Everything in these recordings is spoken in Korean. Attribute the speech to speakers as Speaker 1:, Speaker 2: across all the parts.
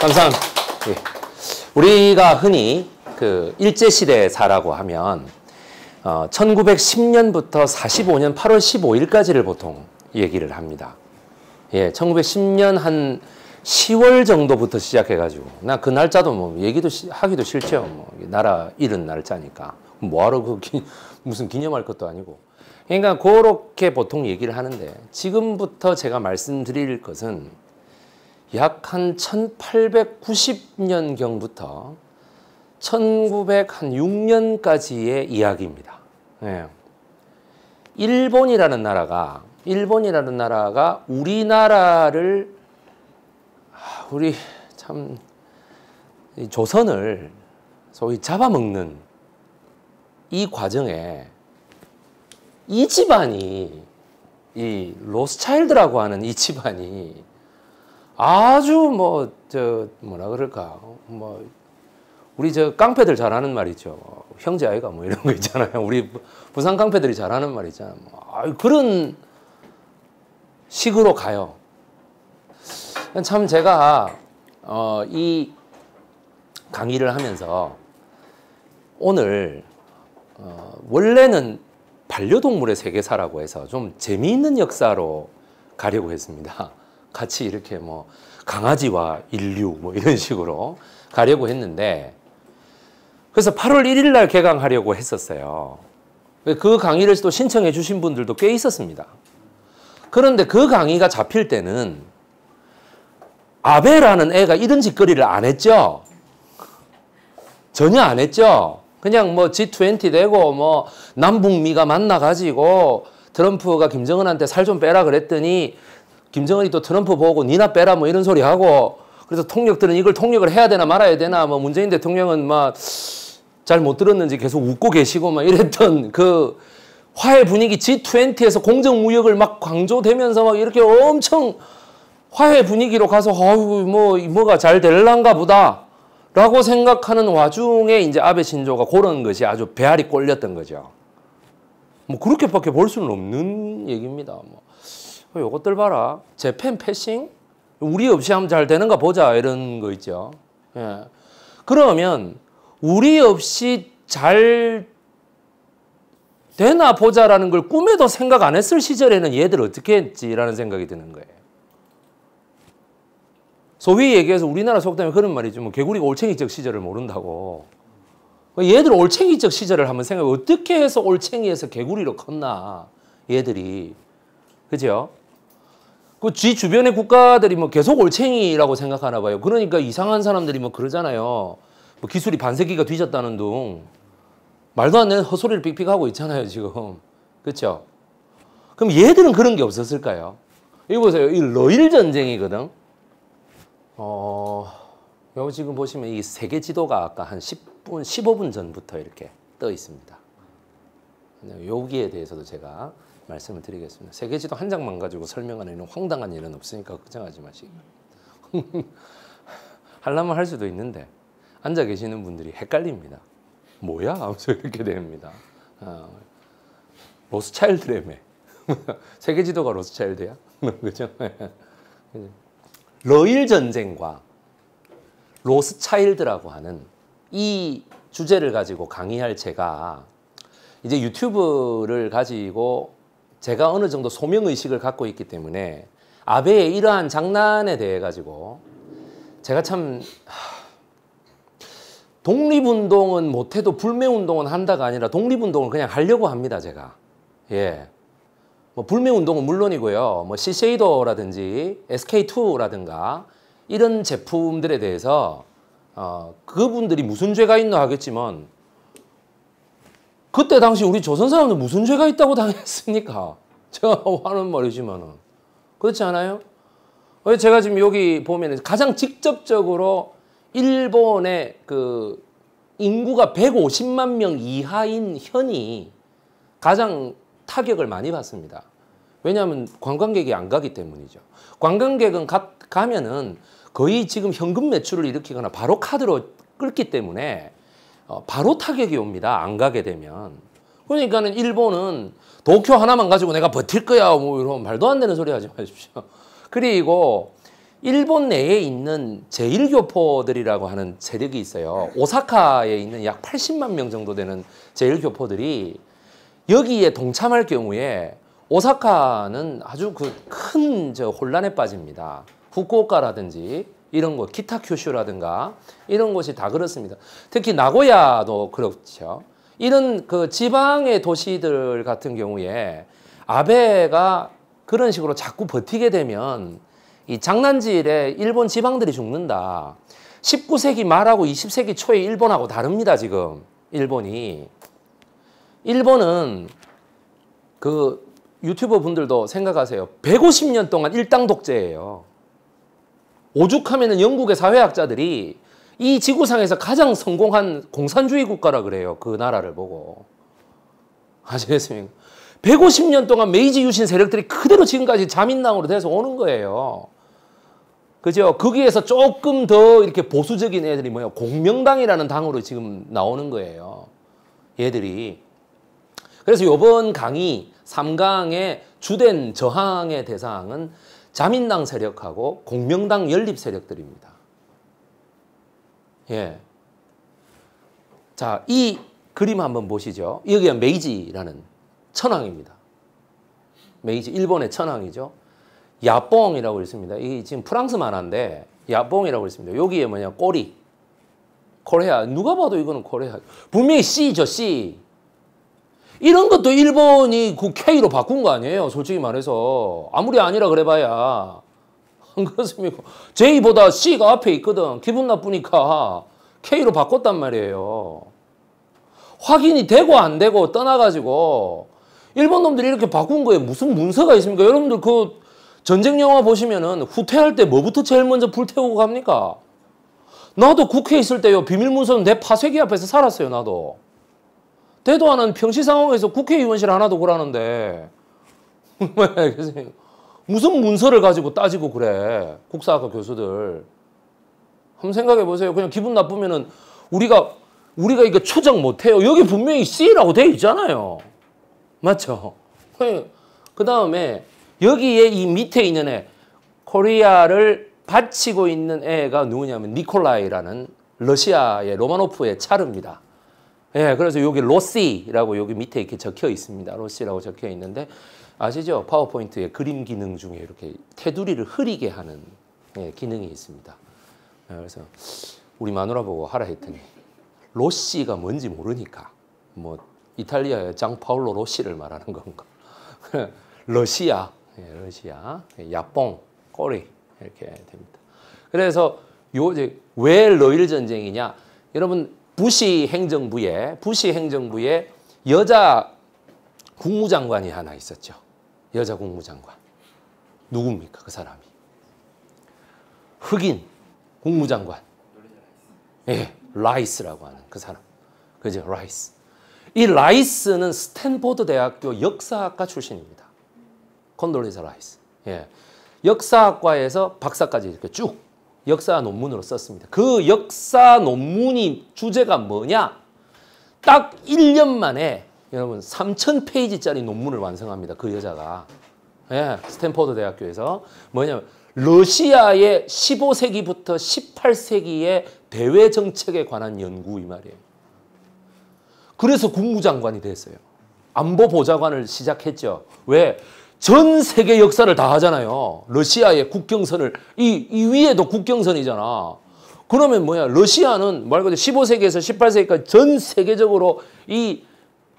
Speaker 1: 감사합니다. 예. 우리가 흔히 그 일제시대사라고 하면 어, 1910년부터 45년 8월 15일까지를 보통 얘기를 합니다. 예, 1910년 한 10월 정도부터 시작해가지고 나 그 날짜도 뭐 얘기도 시, 하기도 싫죠. 뭐, 나라 잃은 날짜니까 뭐하러 그 기, 무슨 기념할 것도 아니고. 그러니까 그렇게 보통 얘기를 하는데 지금부터 제가 말씀드릴 것은 약한 1890년경부터 1906년까지의 이야기입니다. 네. 일본이라는 나라가 일본이라는 나라가 우리나라를 아, 우리 참 조선을 소위 잡아먹는 이 과정에 이 집안이 이 로스차일드라고 하는 이 집안이 아주 뭐 저 뭐라 그럴까 뭐 우리 저 깡패들 잘하는 말이죠 형제 아이가 뭐 이런 거 있잖아요 우리 부산 깡패들이 잘하는 말 있잖아요 뭐 아, 그런 식으로 가요 참 제가 어, 이 강의를 하면서 오늘 어, 원래는 반려동물의 세계사라고 해서 좀 재미있는 역사로 가려고 했습니다. 같이 이렇게 뭐 강아지와 인류 뭐 이런 식으로 가려고 했는데 그래서 8월 1일 날 개강하려고 했었어요. 그 강의를 또 신청해 주신 분들도 꽤 있었습니다. 그런데 그 강의가 잡힐 때는 아베라는 애가 이런 짓거리를 안 했죠. 전혀 안 했죠. 그냥 뭐 G20 되고 뭐 남북미가 만나가지고 트럼프가 김정은한테 살 좀 빼라 그랬더니 김정은이 또 트럼프 보고 니나 빼라 뭐 이런 소리 하고 그래서 통역들은 이걸 통역을 해야 되나 말아야 되나 뭐 문재인 대통령은 막 잘 못 들었는지 계속 웃고 계시고 막 이랬던 그 화해 분위기 G20에서 공정 무역을 막 강조되면서 막 이렇게 엄청 화해 분위기로 가서 어우 뭐 뭐가 잘 될란가 보다라고 생각하는 와중에 이제 아베 신조가 고른 것이 아주 배알이 꼴렸던 거죠. 뭐 그렇게밖에 볼 수는 없는 얘기입니다. 뭐. 그 요것들 봐라. 제펜 패싱? 우리 없이 하면 잘 되는가 보자 이런 거 있죠. 예. 그러면 우리 없이 잘 되나 보자라는 걸 꿈에도 생각 안 했을 시절에는 얘들 어떻게 했지라는 생각이 드는 거예요. 소위 얘기해서 우리나라 속담에 그런 말이 있죠. 뭐 개구리가 올챙이적 시절을 모른다고. 그 얘들 올챙이적 시절을 한번 생각해. 어떻게 해서 올챙이에서 개구리로 컸나. 얘들이. 그죠? 그지 주변의 국가들이 뭐 계속 올챙이라고 생각하나 봐요. 그러니까 이상한 사람들이 뭐 그러잖아요. 뭐 기술이 반세기가 뒤졌다는 둥 말도 안 되는 헛소리를 삑삑하고 있잖아요 지금. 그렇죠? 그럼 얘들은 그런 게 없었을까요? 이거 보세요. 이 러일 전쟁이거든. 어, 여기 지금 보시면 이 세계 지도가 아까 한 10분, 15분 전부터 이렇게 떠 있습니다. 여기에 대해서도 제가 말씀을 드리겠습니다. 세계지도 한 장만 가지고 설명하는 이런 황당한 일은 없으니까 걱정하지 마시고 하려면 할 수도 있는데 앉아 계시는 분들이 헷갈립니다. 뭐야? 하면서 이렇게 됩니다. 아, 로스차일드래며 세계지도가 로스차일드야? 그죠? 러일 전쟁과 로스차일드라고 하는 이 주제를 가지고 강의할 제가 이제 유튜브를 가지고 제가 어느 정도 소명의식을 갖고 있기 때문에 아베의 이러한 장난에 대해 가지고 제가 참 독립운동은 못해도 불매운동은 한다가 아니라 독립운동을 그냥 하려고 합니다 제가 예. 뭐 불매운동은 물론이고요 뭐 시세이도라든지 SK2라든가 이런 제품들에 대해서 어, 그분들이 무슨 죄가 있나 하겠지만 그때 당시 우리 조선 사람들 무슨 죄가 있다고 당했습니까? 제가 화는 말이지만은. 그렇지 않아요? 어, 제가 지금 여기 보면 가장 직접적으로 일본의 그 인구가 150만 명 이하인 현이 가장 타격을 많이 받습니다. 왜냐하면 관광객이 안 가기 때문이죠. 관광객은 가, 가면은 거의 지금 현금 매출을 일으키거나 바로 카드로 끌기 때문에 어, 바로 타격이 옵니다. 안 가게 되면. 그러니까는 일본은 도쿄 하나만 가지고 내가 버틸 거야 뭐 이런 말도 안 되는 소리 하지 마십시오. 그리고 일본 내에 있는 제일교포들이라고 하는 세력이 있어요. 오사카에 있는 약 80만 명 정도 되는 제일교포들이 여기에 동참할 경우에 오사카는 아주 그 큰 저 혼란에 빠집니다. 후쿠오카라든지 이런 곳, 기타 큐슈라든가 이런 곳이 다 그렇습니다. 특히 나고야도 그렇죠. 이런 그 지방의 도시들 같은 경우에 아베가 그런 식으로 자꾸 버티게 되면 이 장난질에 일본 지방들이 죽는다. 19세기 말하고 20세기 초에 일본하고 다릅니다, 지금. 일본이. 일본은 그 유튜버 분들도 생각하세요. 150년 동안 일당 독재예요. 오죽하면 영국의 사회학자들이 이 지구상에서 가장 성공한 공산주의 국가라 그래요. 그 나라를 보고. 아시겠습니까? 150년 동안 메이지 유신 세력들이 그대로 지금까지 자민당으로 돼서 오는 거예요. 그죠? 거기에서 조금 더 이렇게 보수적인 애들이 뭐야? 공명당이라는 당으로 지금 나오는 거예요. 얘들이. 그래서 요번 강의 3강의 주된 저항의 대상은 자민당 세력하고 공명당 연립 세력들입니다. 예. 자, 이 그림 한번 보시죠. 여기가 메이지라는 천황입니다. 메이지 일본의 천황이죠. 야뽕이라고 있습니다. 이 지금 프랑스 만화인데 야뽕이라고 있습니다. 여기에 뭐냐 꼬리. 코레아 누가 봐도 이거는 코레아 분명히 C죠 C. 이런 것도 일본이 그 K로 바꾼 거 아니에요. 솔직히 말해서 아무리 아니라 그래봐야 안 그렇습니까? J보다 C가 앞에 있거든. 기분 나쁘니까 K로 바꿨단 말이에요. 확인이 되고 안 되고 떠나가지고 일본 놈들이 이렇게 바꾼 거에 무슨 문서가 있습니까? 여러분들 그 전쟁 영화 보시면은 후퇴할 때 뭐부터 제일 먼저 불태우고 갑니까? 나도 국회에 있을 때요 비밀문서는 내 파쇄기 앞에서 살았어요 나도. 대도 않은 평시 상황에서 국회의원실 하나도 그러는데. 무슨 문서를 가지고 따지고 그래. 국사학과 교수들. 한번 생각해 보세요. 그냥 기분 나쁘면은 우리가 우리가 이거 추적 못해요. 여기 분명히 C라고 돼 있잖아요. 맞죠? 그 다음에 여기에 이 밑에 있는 애 코리아를 바치고 있는 애가 누구냐면 니콜라이라는 러시아의 로마노프의 차르입니다. 예, 그래서 여기 로시라고 여기 밑에 이렇게 적혀 있습니다. 로시라고 적혀 있는데 아시죠? 파워포인트의 그림 기능 중에 이렇게 테두리를 흐리게 하는 예, 기능이 있습니다. 예, 그래서 우리 마누라 보고 하라 했더니 로시가 뭔지 모르니까 뭐 이탈리아의 장파울로 로시를 말하는 건가? 러시아, 예, 러시아, 예, 야뽕, 꼬리 이렇게 됩니다. 그래서 요제왜 러일 전쟁이냐? 여러분 부시 행정부에 부시 행정부에 여자 국무장관이 하나 있었죠. 여자 국무장관. 누굽니까, 그 사람이? 흑인 국무장관. 예, 라이스라고 하는 그 사람. 그죠, 라이스. 이 라이스는 스탠포드 대학교 역사학과 출신입니다. 콘돌리자 라이스. 예. 역사학과에서 박사까지 이렇게 쭉 역사 논문으로 썼습니다. 그 역사 논문이 주제가 뭐냐? 딱 1년 만에 여러분 3,000페이지짜리 논문을 완성합니다. 그 여자가. 예, 스탠퍼드 대학교에서 뭐냐면 러시아의 15세기부터 18세기의 대외 정책에 관한 연구 이 말이에요. 그래서 국무장관이 됐어요. 안보 보좌관을 시작했죠. 왜? 전 세계 역사를 다 하잖아요. 러시아의 국경선을 이, 이 위에도 국경선이잖아. 그러면 뭐야? 러시아는 말 그대로 15세기에서 18세기까지 전 세계적으로 이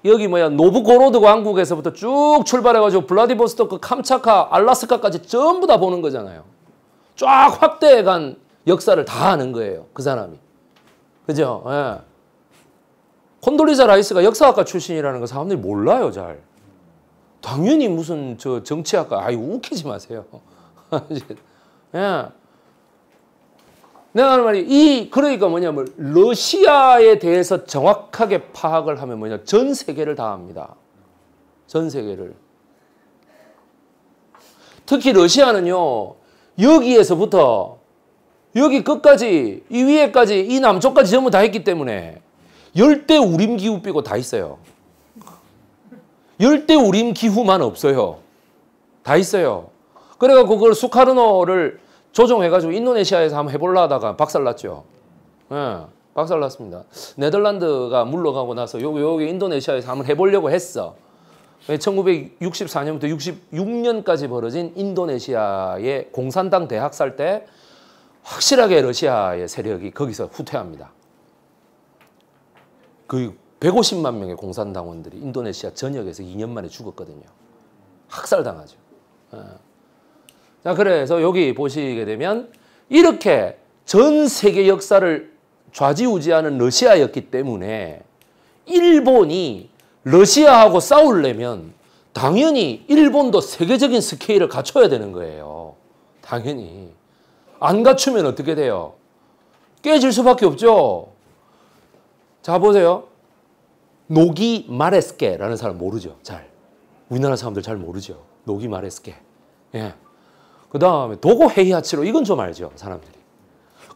Speaker 1: 여기 뭐야 노브고로드 왕국에서부터 쭉 출발해가지고 블라디보스토크, 캄차카, 알라스카까지 전부 다 보는 거잖아요. 쫙 확대해간 역사를 다 아는 거예요. 그 사람이. 그죠? 예. 콘돌리자 라이스가 역사학과 출신이라는 거 사람들이 몰라요, 잘. 당연히 무슨 저 정치학과, 아이, 웃기지 마세요. 예. 내가 하는 말이 이 그러니까 뭐냐면 뭐, 러시아에 대해서 정확하게 파악을 하면 뭐냐 전 세계를 다 합니다. 전 세계를. 특히 러시아는요 여기에서부터 여기 끝까지 이 위에까지 이 남쪽까지 전부 다 했기 때문에 열대 우림 기후 빼고 다 있어요. 열대 우림 기후만 없어요. 다 있어요. 그래갖고 그걸 수카르노를 조정해가지고 인도네시아에서 한번 해볼라 하다가 박살났죠. 예, 박살났습니다. 네덜란드가 물러가고 나서 요, 요게 인도네시아에서 한번 해보려고 했어. 1964년부터 66년까지 벌어진 인도네시아의 공산당 대학살 때 확실하게 러시아의 세력이 거기서 후퇴합니다. 그 150만 명의 공산당원들이 인도네시아 전역에서 2년 만에 죽었거든요. 학살당하죠. 예. 자, 그래서 여기 보시게 되면 이렇게 전 세계 역사를 좌지우지하는 러시아였기 때문에 일본이 러시아하고 싸우려면 당연히 일본도 세계적인 스케일을 갖춰야 되는 거예요. 당연히. 안 갖추면 어떻게 돼요? 깨질 수밖에 없죠. 자 보세요. 노기 마레스케라는 사람 모르죠. 잘. 우리나라 사람들 잘 모르죠. 노기 마레스케. 예. 그 다음에 도고 헤이하치로 이건 좀 알죠 사람들이.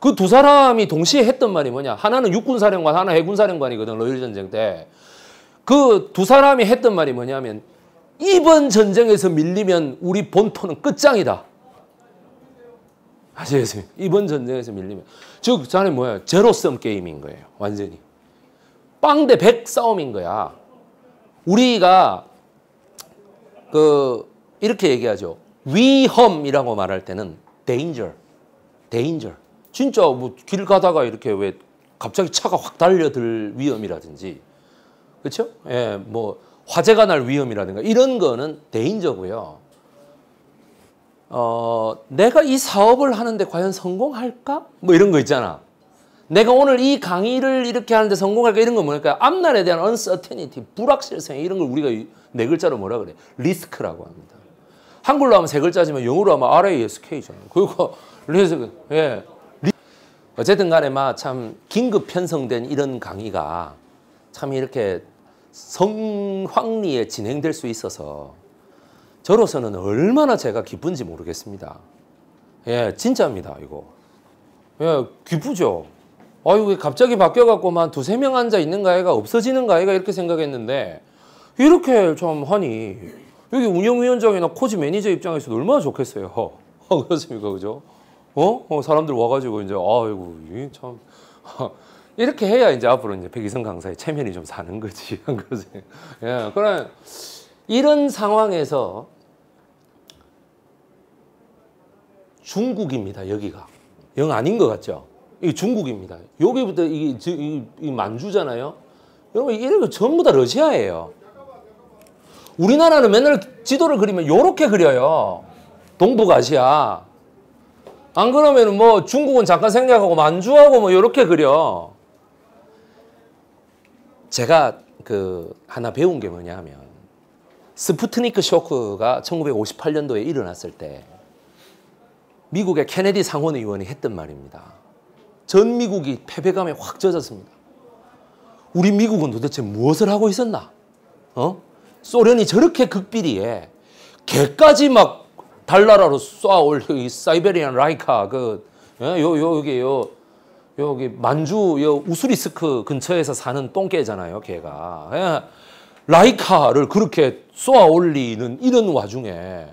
Speaker 1: 그 두 사람이 동시에 했던 말이 뭐냐 하나는 육군사령관 하나 해군사령관이거든 러일 전쟁 때. 그 두 사람이 했던 말이 뭐냐면 이번 전쟁에서 밀리면 우리 본토는 끝장이다. 아시겠어요? 이번 전쟁에서 밀리면. 즉, 저는 뭐야? 제로섬 게임인 거예요. 완전히. 빵 대 백 싸움인 거야. 우리가 그 이렇게 얘기하죠. 위험이라고 말할 때는 danger, danger. 진짜 뭐 길 가다가 이렇게 왜 갑자기 차가 확 달려들 위험이라든지, 그렇죠? 예, 뭐 화재가 날 위험이라든가 이런 거는 danger 고요 어, 내가 이 사업을 하는데 과연 성공할까? 뭐 이런 거 있잖아. 내가 오늘 이 강의를 이렇게 하는데 성공할까? 이런 건 뭐랄까? 앞날에 대한 uncertainty, 불확실성 이런 걸 우리가 네 글자로 뭐라 그래? 리스크라고 합니다. 한글로 하면 세 글자지만 영어로 하면 RASK잖아요. 그리 그래서 예. 어쨌든 간에 막참 긴급 편성된 이런 강의가 참 이렇게 성황리에 진행될 수 있어서 저로서는 얼마나 제가 기쁜지 모르겠습니다. 예, 진짜입니다, 이거. 예, 기쁘죠. 아유, 갑자기 바뀌어갖고만 두세 명 앉아 있는가 애가 없어지는가 애가 이렇게 생각했는데 이렇게 좀 하니 여기 운영위원장이나 코지 매니저 입장에서도 얼마나 좋겠어요. 어, 그렇습니까, 그죠? 어? 어? 사람들 와가지고 이제 아이고 참 이렇게 해야 이제 앞으로 이제 백이성 강사의 체면이 좀 사는 거지, 안 그러세요? 예, 그런 이런 상황에서 중국입니다. 여기가 영 아닌 것 같죠? 이 중국입니다. 여기부터 이, 이, 이 만주잖아요. 여러분 이런 거 전부 다 러시아예요. 우리나라는 맨날 지도를 그리면 요렇게 그려요. 동북아시아. 안 그러면 뭐 중국은 잠깐 생략하고 만주하고 뭐 요렇게 그려. 제가 그 하나 배운 게 뭐냐 하면 스푸트니크 쇼크가 1958년도에 일어났을 때 미국의 케네디 상원 의원이 했던 말입니다. 전 미국이 패배감에 확 젖었습니다. 우리 미국은 도대체 무엇을 하고 있었나? 어? 소련이 저렇게 극비리에 개까지 막 달나라로 쏴올 이 사이베리안 라이카 그 예? 요, 요, 여기 요 여기 만주 요 우수리스크 근처에서 사는 똥개잖아요 개가 예? 라이카를 그렇게 쏘아 올리는 이런 와중에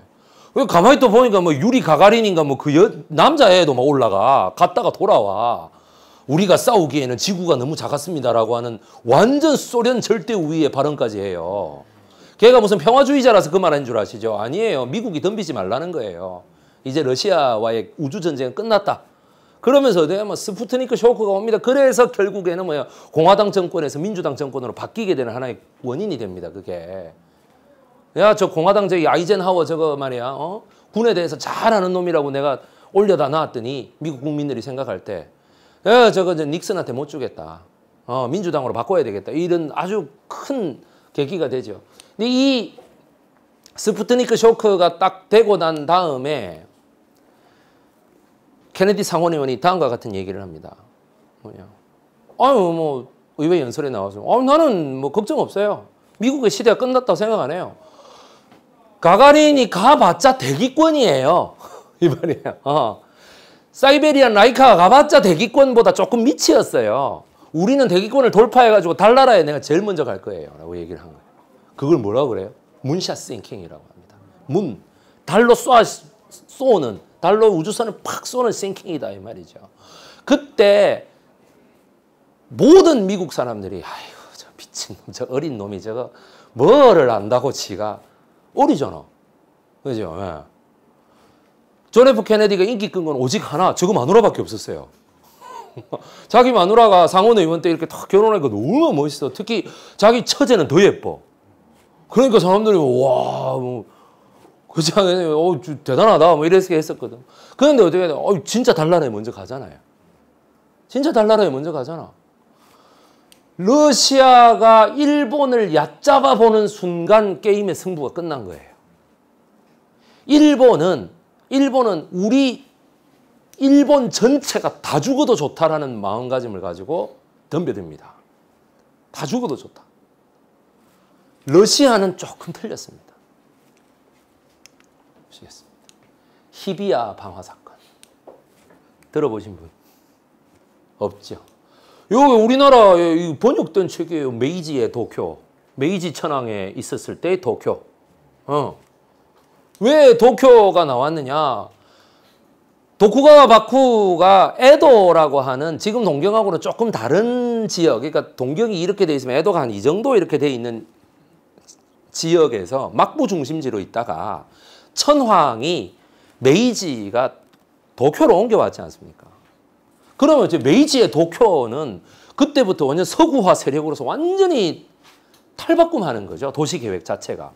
Speaker 1: 가만히 또 보니까 뭐 유리 가가린인가 뭐 그 남자애도 막 올라가 갔다가 돌아와 우리가 싸우기에는 지구가 너무 작았습니다라고 하는 완전 소련 절대 우위의 발언까지 해요. 걔가 무슨 평화주의자라서 그 말한 줄 아시죠? 아니에요. 미국이 덤비지 말라는 거예요. 이제 러시아와의 우주전쟁은 끝났다. 그러면서 뭐 스푸트니크 쇼크가 옵니다. 그래서 결국에는 뭐야 공화당 정권에서 민주당 정권으로 바뀌게 되는 하나의 원인이 됩니다. 그게 야 저 공화당 저기 아이젠하워 저거 말이야 어? 군에 대해서 잘아는 놈이라고 내가 올려다 놨더니 미국 국민들이 생각할 때 야, 저거 이제 닉슨한테 못 주겠다. 어, 민주당으로 바꿔야 되겠다. 이런 아주 큰 계기가 되죠. 근데 이 스푸트니크 쇼크가 딱 되고 난 다음에 케네디 상원의원이 다음과 같은 얘기를 합니다. 뭐냐. 아유, 뭐, 의회 연설에 나와서. 아, 나는 뭐 걱정 없어요. 미국의 시대가 끝났다고 생각 안 해요. 가가린이 가봤자 대기권이에요. 이 말이에요. 어. 사이베리아 라이카가 가봤자 대기권보다 조금 미치었어요. 우리는 대기권을 돌파해가지고 달나라에 내가 제일 먼저 갈 거예요. 라고 얘기를 한 거예요. 그걸 뭐라고 그래요? 문샷 싱킹이라고 합니다. 문, 달로 쏘 쏘는, 달로 우주선을 팍 쏘는 싱킹이다 이 말이죠. 그때 모든 미국 사람들이 아휴 저 미친놈 저 어린 놈이 저거 뭐를 안다고 지가 어리잖아. 그죠? 예. 존 F 케네디가 인기 끈 건 오직 하나 저거 마누라밖에 없었어요. 자기 마누라가 상원 의원 때 이렇게 탁 결혼하니까 너무 멋있어. 특히 자기 처제는 더 예뻐. 그러니까 사람들이 와, 뭐, 그지 않아요? 어, 대단하다. 뭐 이랬게 했었거든. 그런데 어떻게 해야 돼? 어, 진짜 달나라에 먼저 가잖아요. 진짜 달나라에 먼저 가잖아. 러시아가 일본을 얕잡아 보는 순간 게임의 승부가 끝난 거예요. 일본은 일본은 우리 일본 전체가 다 죽어도 좋다라는 마음가짐을 가지고 덤벼듭니다. 다 죽어도 좋다. 러시아는 조금 틀렸습니다. 보시겠습니다. 히비아 방화 사건. 들어보신 분? 없죠. 이거 우리나라 번역된 책이에요. 메이지의 도쿄. 메이지 천황에 있었을 때 도쿄. 어. 왜 도쿄가 나왔느냐? 도쿠가와 바쿠가 에도라고 하는 지금 동경하고는 조금 다른 지역, 그러니까 동경이 이렇게 돼 있으면 에도가 한 이 정도 이렇게 돼 있는 지역에서 막부 중심지로 있다가 천황이 메이지가 도쿄로 옮겨왔지 않습니까? 그러면 이제 메이지의 도쿄는 그때부터 완전 서구화 세력으로서 완전히 탈바꿈하는 거죠. 도시계획 자체가.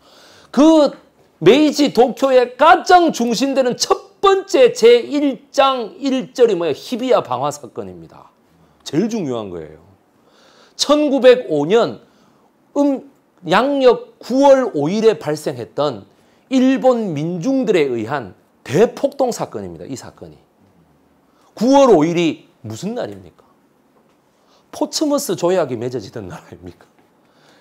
Speaker 1: 그 메이지 도쿄의 가장 중심되는 첫 번째 제1장 1절이 뭐예 히비야 방화 사건입니다. 제일 중요한 거예요. 1905년 음, 양력 9월 5일에 발생했던 일본 민중들에 의한 대폭동 사건입니다. 이 사건이. 9월 5일이 무슨 날입니까? 포츠머스 조약이 맺어지던 날입니까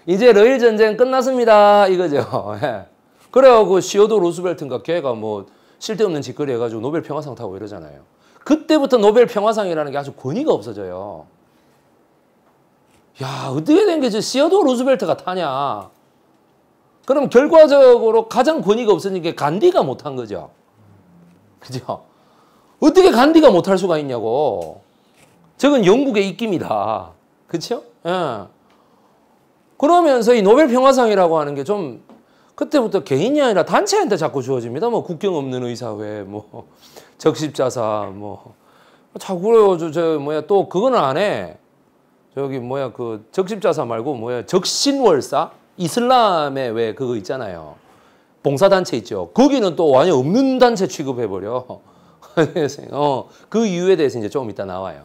Speaker 1: 이제 러일 전쟁 끝났습니다. 이거죠. 예. 그래요. 그 시어도 로스벨트인가 걔가 뭐 쓸데없는 짓거리 해가지고 노벨 평화상 타고 이러잖아요. 그때부터 노벨 평화상이라는 게 아주 권위가 없어져요. 야 어떻게 된 게지 시어도 루즈벨트가 타냐 그럼 결과적으로 가장 권위가 없었던 게 간디가 못한 거죠 그죠 어떻게 간디가 못할 수가 있냐고 저건 영국의 입김이다 그렇 예. 그러면서 이 노벨 평화상이라고 하는 게 좀 그때부터 개인이 아니라 단체한테 자꾸 주어집니다. 뭐 국경 없는 의사회, 뭐 적십자사, 뭐 자꾸 저, 저 뭐야 또 그건 안 해. 저기 뭐야 그 적십자사 말고 뭐야 적신월사 이슬람에 왜 그거 있잖아요. 봉사단체 있죠. 거기는 또 완전 없는 단체 취급해버려. 어, 그 이유에 대해서 이제 조금 이따 나와요.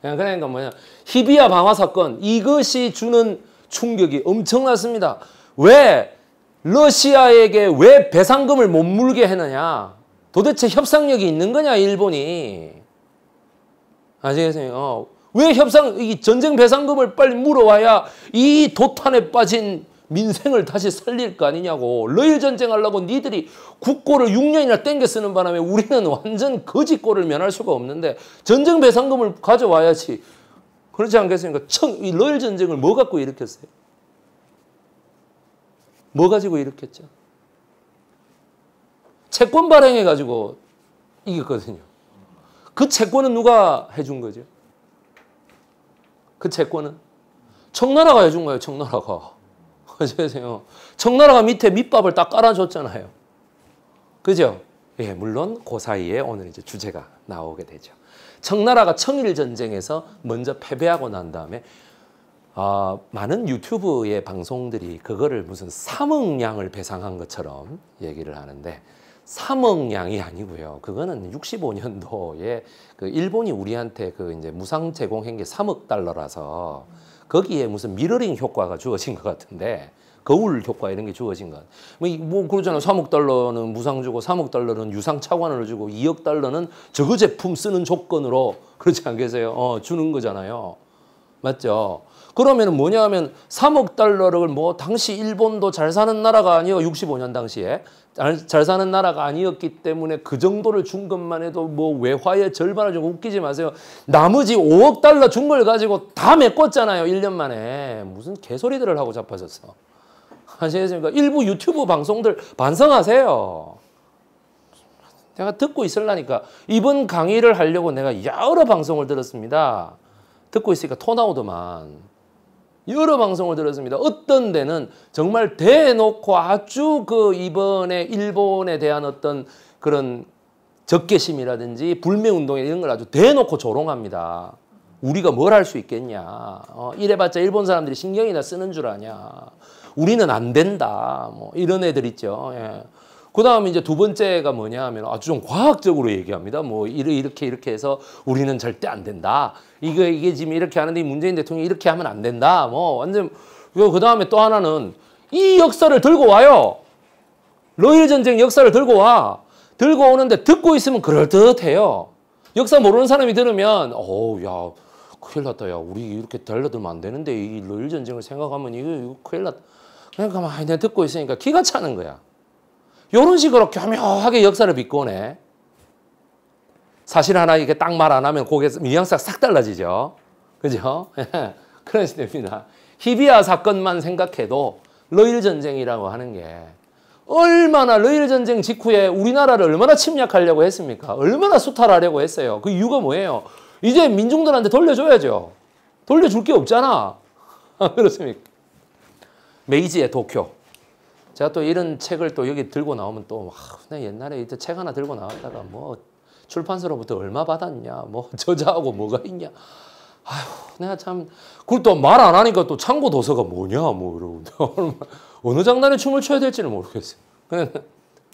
Speaker 1: 그러니까 뭐냐. 히비아 방화 사건, 이것이 주는 충격이 엄청났습니다. 왜, 러시아에게 왜 배상금을 못 물게 했느냐. 도대체 협상력이 있는 거냐, 일본이. 아시겠어요? 어. 왜 협상, 이 전쟁 배상금을 빨리 물어와야 이 도탄에 빠진 민생을 다시 살릴 거 아니냐고. 러일 전쟁하려고 니들이 국고를 6년이나 땡겨 쓰는 바람에 우리는 완전 거지꼴을 면할 수가 없는데 전쟁 배상금을 가져와야지. 그렇지 않겠습니까? 청, 이 러일 전쟁을 뭐 갖고 일으켰어요? 뭐 가지고 일으켰죠? 채권 발행해 가지고 이겼거든요. 그 채권은 누가 해준 거죠? 그 채권은 청나라가 해준 거예요. 청나라가. 아세 청나라가 밑에 밑밥을 딱 깔아줬잖아요. 그죠? 예, 물론 그 사이에 오늘 이제 주제가 나오게 되죠. 청나라가 청일 전쟁에서 먼저 패배하고 난 다음에 어, 많은 유튜브의 방송들이 그거를 무슨 삼응량을 배상한 것처럼 얘기를 하는데 3억 양이 아니고요. 그거는 65년도에 그 일본이 우리한테 그 이제 무상 제공한 게 3억 달러라서 거기에 무슨 미러링 효과가 주어진 것 같은데 거울 효과 이런 게 주어진 것. 뭐, 뭐 그러잖아요. 3억 달러는 무상 주고 3억 달러는 유상 차관을 주고 2억 달러는 저거 제품 쓰는 조건으로 그렇지 않겠어요? 어, 주는 거잖아요. 맞죠? 그러면 뭐냐 하면 3억 달러를 뭐 당시 일본도 잘 사는 나라가 아니에요. 65년 당시에. 잘, 잘 사는 나라가 아니었기 때문에 그 정도를 준 것만 해도 뭐 외화의 절반을 좀 웃기지 마세요. 나머지 5억 달러 준 걸 가지고 다 메꿨잖아요. 1년 만에. 무슨 개소리들을 하고 자빠졌어. 아시겠습니까? 일부 유튜브 방송들 반성하세요. 내가 듣고 있을라니까 이번 강의를 하려고 내가 여러 방송을 들었습니다. 듣고 있으니까 토 나오더만. 여러 방송을 들었습니다. 어떤 데는 정말 대놓고 아주 그 이번에 일본에 대한 어떤 그런 적개심이라든지 불매운동에 이런 걸 아주 대놓고 조롱합니다. 우리가 뭘 할 수 있겠냐. 어, 이래봤자 일본 사람들이 신경이나 쓰는 줄 아냐. 우리는 안 된다. 뭐 이런 애들 있죠. 예. 그 다음에 이제 두 번째가 뭐냐 하면 아주 좀 과학적으로 얘기합니다. 뭐 이렇게 이렇게 해서 우리는 절대 안 된다. 이거 이게 지금 이렇게 하는데 문재인 대통령이 이렇게 하면 안 된다. 뭐 완전 그 다음에 또 하나는 이 역사를 들고 와요. 러일 전쟁 역사를 들고 와. 들고 오는데 듣고 있으면 그럴듯해요. 역사 모르는 사람이 들으면 어우 야 큰일 났다 야 우리 이렇게 달려들면 안 되는데 이 러일 전쟁을 생각하면 이거, 이거 큰일 났다. 그러니까 막 그냥 듣고 있으니까 기가 차는 거야. 이런 식으로 교묘하게 역사를 비꼬네. 사실 하나 이게 딱 말 안 하면 거기에 뉘앙스가 싹 달라지죠. 그죠? 그런 시대입니다. 히비아 사건만 생각해도 러일 전쟁이라고 하는 게 얼마나 러일 전쟁 직후에 우리나라를 얼마나 침략하려고 했습니까? 얼마나 수탈하려고 했어요. 그 이유가 뭐예요? 이제 민중들한테 돌려줘야죠. 돌려줄 게 없잖아. 그렇습니까? 메이지의 도쿄. 제가 또 이런 책을 또 여기 들고 나오면 또 와, 옛날에 이제 책 하나 들고 나왔다가 뭐 출판사로부터 얼마 받았냐, 뭐 저자하고 뭐가 있냐. 아휴, 내가 참 그걸 또 말 안 하니까 또참고 도서가 뭐냐, 뭐 이러고 어느 장단에 춤을 춰야 될지는 모르겠어요.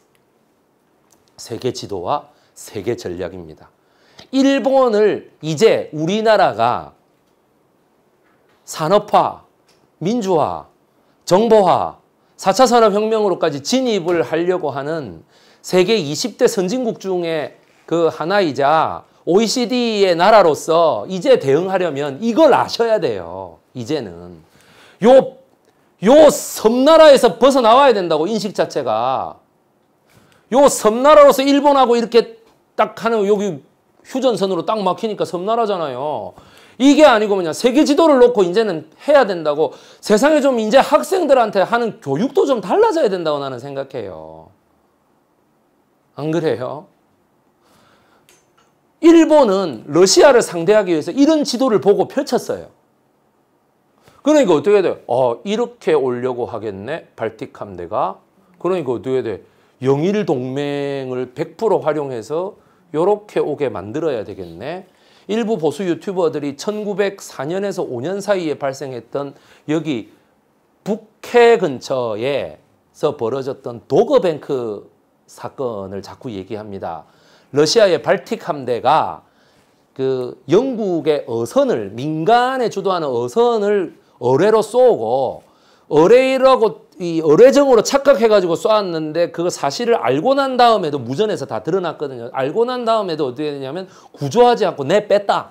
Speaker 1: 세계 지도와 세계 전략입니다. 일본을 이제 우리나라가 산업화, 민주화, 정보화, 4차 산업혁명으로까지 진입을 하려고 하는 세계 20대 선진국 중에 그 하나이자 OECD의 나라로서 이제 대응하려면 이걸 아셔야 돼요. 이제는. 요, 요 섬나라에서 벗어나와야 된다고 인식 자체가. 요 섬나라로서 일본하고 이렇게 딱 하는 여기 휴전선으로 딱 막히니까 섬나라잖아요. 이게 아니고 뭐냐 세계 지도를 놓고 이제는 해야 된다고 세상에 좀 이제 학생들한테 하는 교육도 좀 달라져야 된다고 나는 생각해요. 안 그래요? 일본은 러시아를 상대하기 위해서 이런 지도를 보고 펼쳤어요. 그러니까 어떻게 돼요? 어, 이렇게 오려고 하겠네. 발틱 함대가. 그러니까 어떻게 돼? 영일 동맹을 100% 활용해서 이렇게 오게 만들어야 되겠네. 일부 보수 유튜버들이 1904년에서 5년 사이에 발생했던 여기 북해 근처에서 벌어졌던 도거뱅크 사건을 자꾸 얘기합니다. 러시아의 발틱 함대가 그 영국의 어선을 민간에 주도하는 어선을 어뢰로 쏘고 어뢰라고 이 의뢰정으로 착각해가지고 쏘았는데 그 사실을 알고 난 다음에도 무전에서 다 드러났거든요. 알고 난 다음에도 어떻게 되냐면 구조하지 않고 내 뺐다.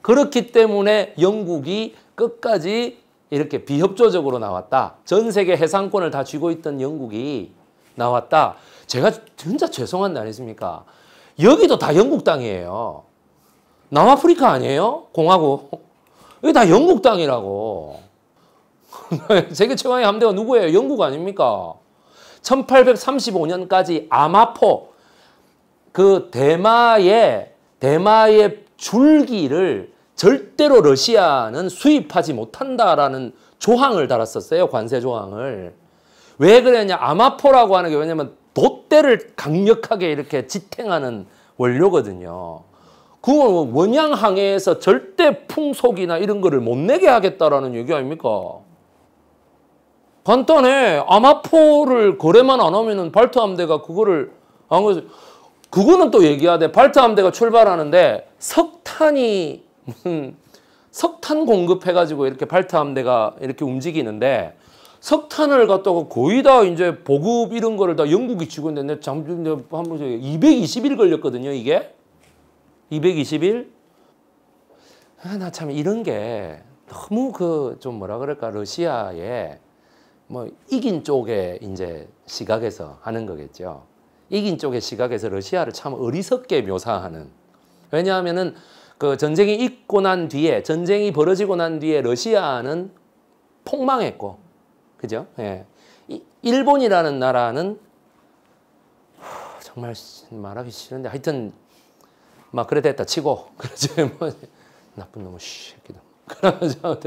Speaker 1: 그렇기 때문에 영국이 끝까지 이렇게 비협조적으로 나왔다. 전 세계 해상권을 다 쥐고 있던 영국이 나왔다. 제가 진짜 죄송한데 아니십니까? 여기도 다 영국 땅이에요. 남아프리카 아니에요? 공화국. 여기 다 영국 땅이라고. 세계 최강의 함대가 누구예요? 영국 아닙니까? 1835년까지 아마포 그 대마의 대마의 줄기를 절대로 러시아는 수입하지 못한다라는 조항을 달았었어요. 관세 조항을. 왜 그랬냐? 아마포라고 하는 게 왜냐면 돛대를 강력하게 이렇게 지탱하는 원료거든요. 그건 원양 항해에서 절대 풍속이나 이런 거를 못 내게 하겠다라는 얘기 아닙니까? 간단해. 아마포를 거래만 안 하면은 발트 함대가 그거를 안 거지. 그거는 또얘기해야 돼. 발트 함대가 출발하는데 석탄이 석탄 공급해가지고 이렇게 발트 함대가 이렇게 움직이는데 석탄을 갖다가 거의 다 이제 보급 이런 거를 다 영국이 치고 있는데 잠좀 한번 220일 걸렸거든요 이게 220일 아나 참 이런 게 너무 그 좀 뭐라 그럴까 러시아에 뭐 이긴 쪽의 이제 시각에서 하는 거겠죠. 이긴 쪽의 시각에서 러시아를 참 어리석게 묘사하는 왜냐하면은 그 전쟁이 있고 난 뒤에 전쟁이 벌어지고 난 뒤에 러시아는 폭망했고 그죠? 예. 일본이라는 나라는 정말 말하기 싫은데 하여튼 막 그래 됐다 치고 그러지 뭐 나쁜 놈의 새끼다 그러면서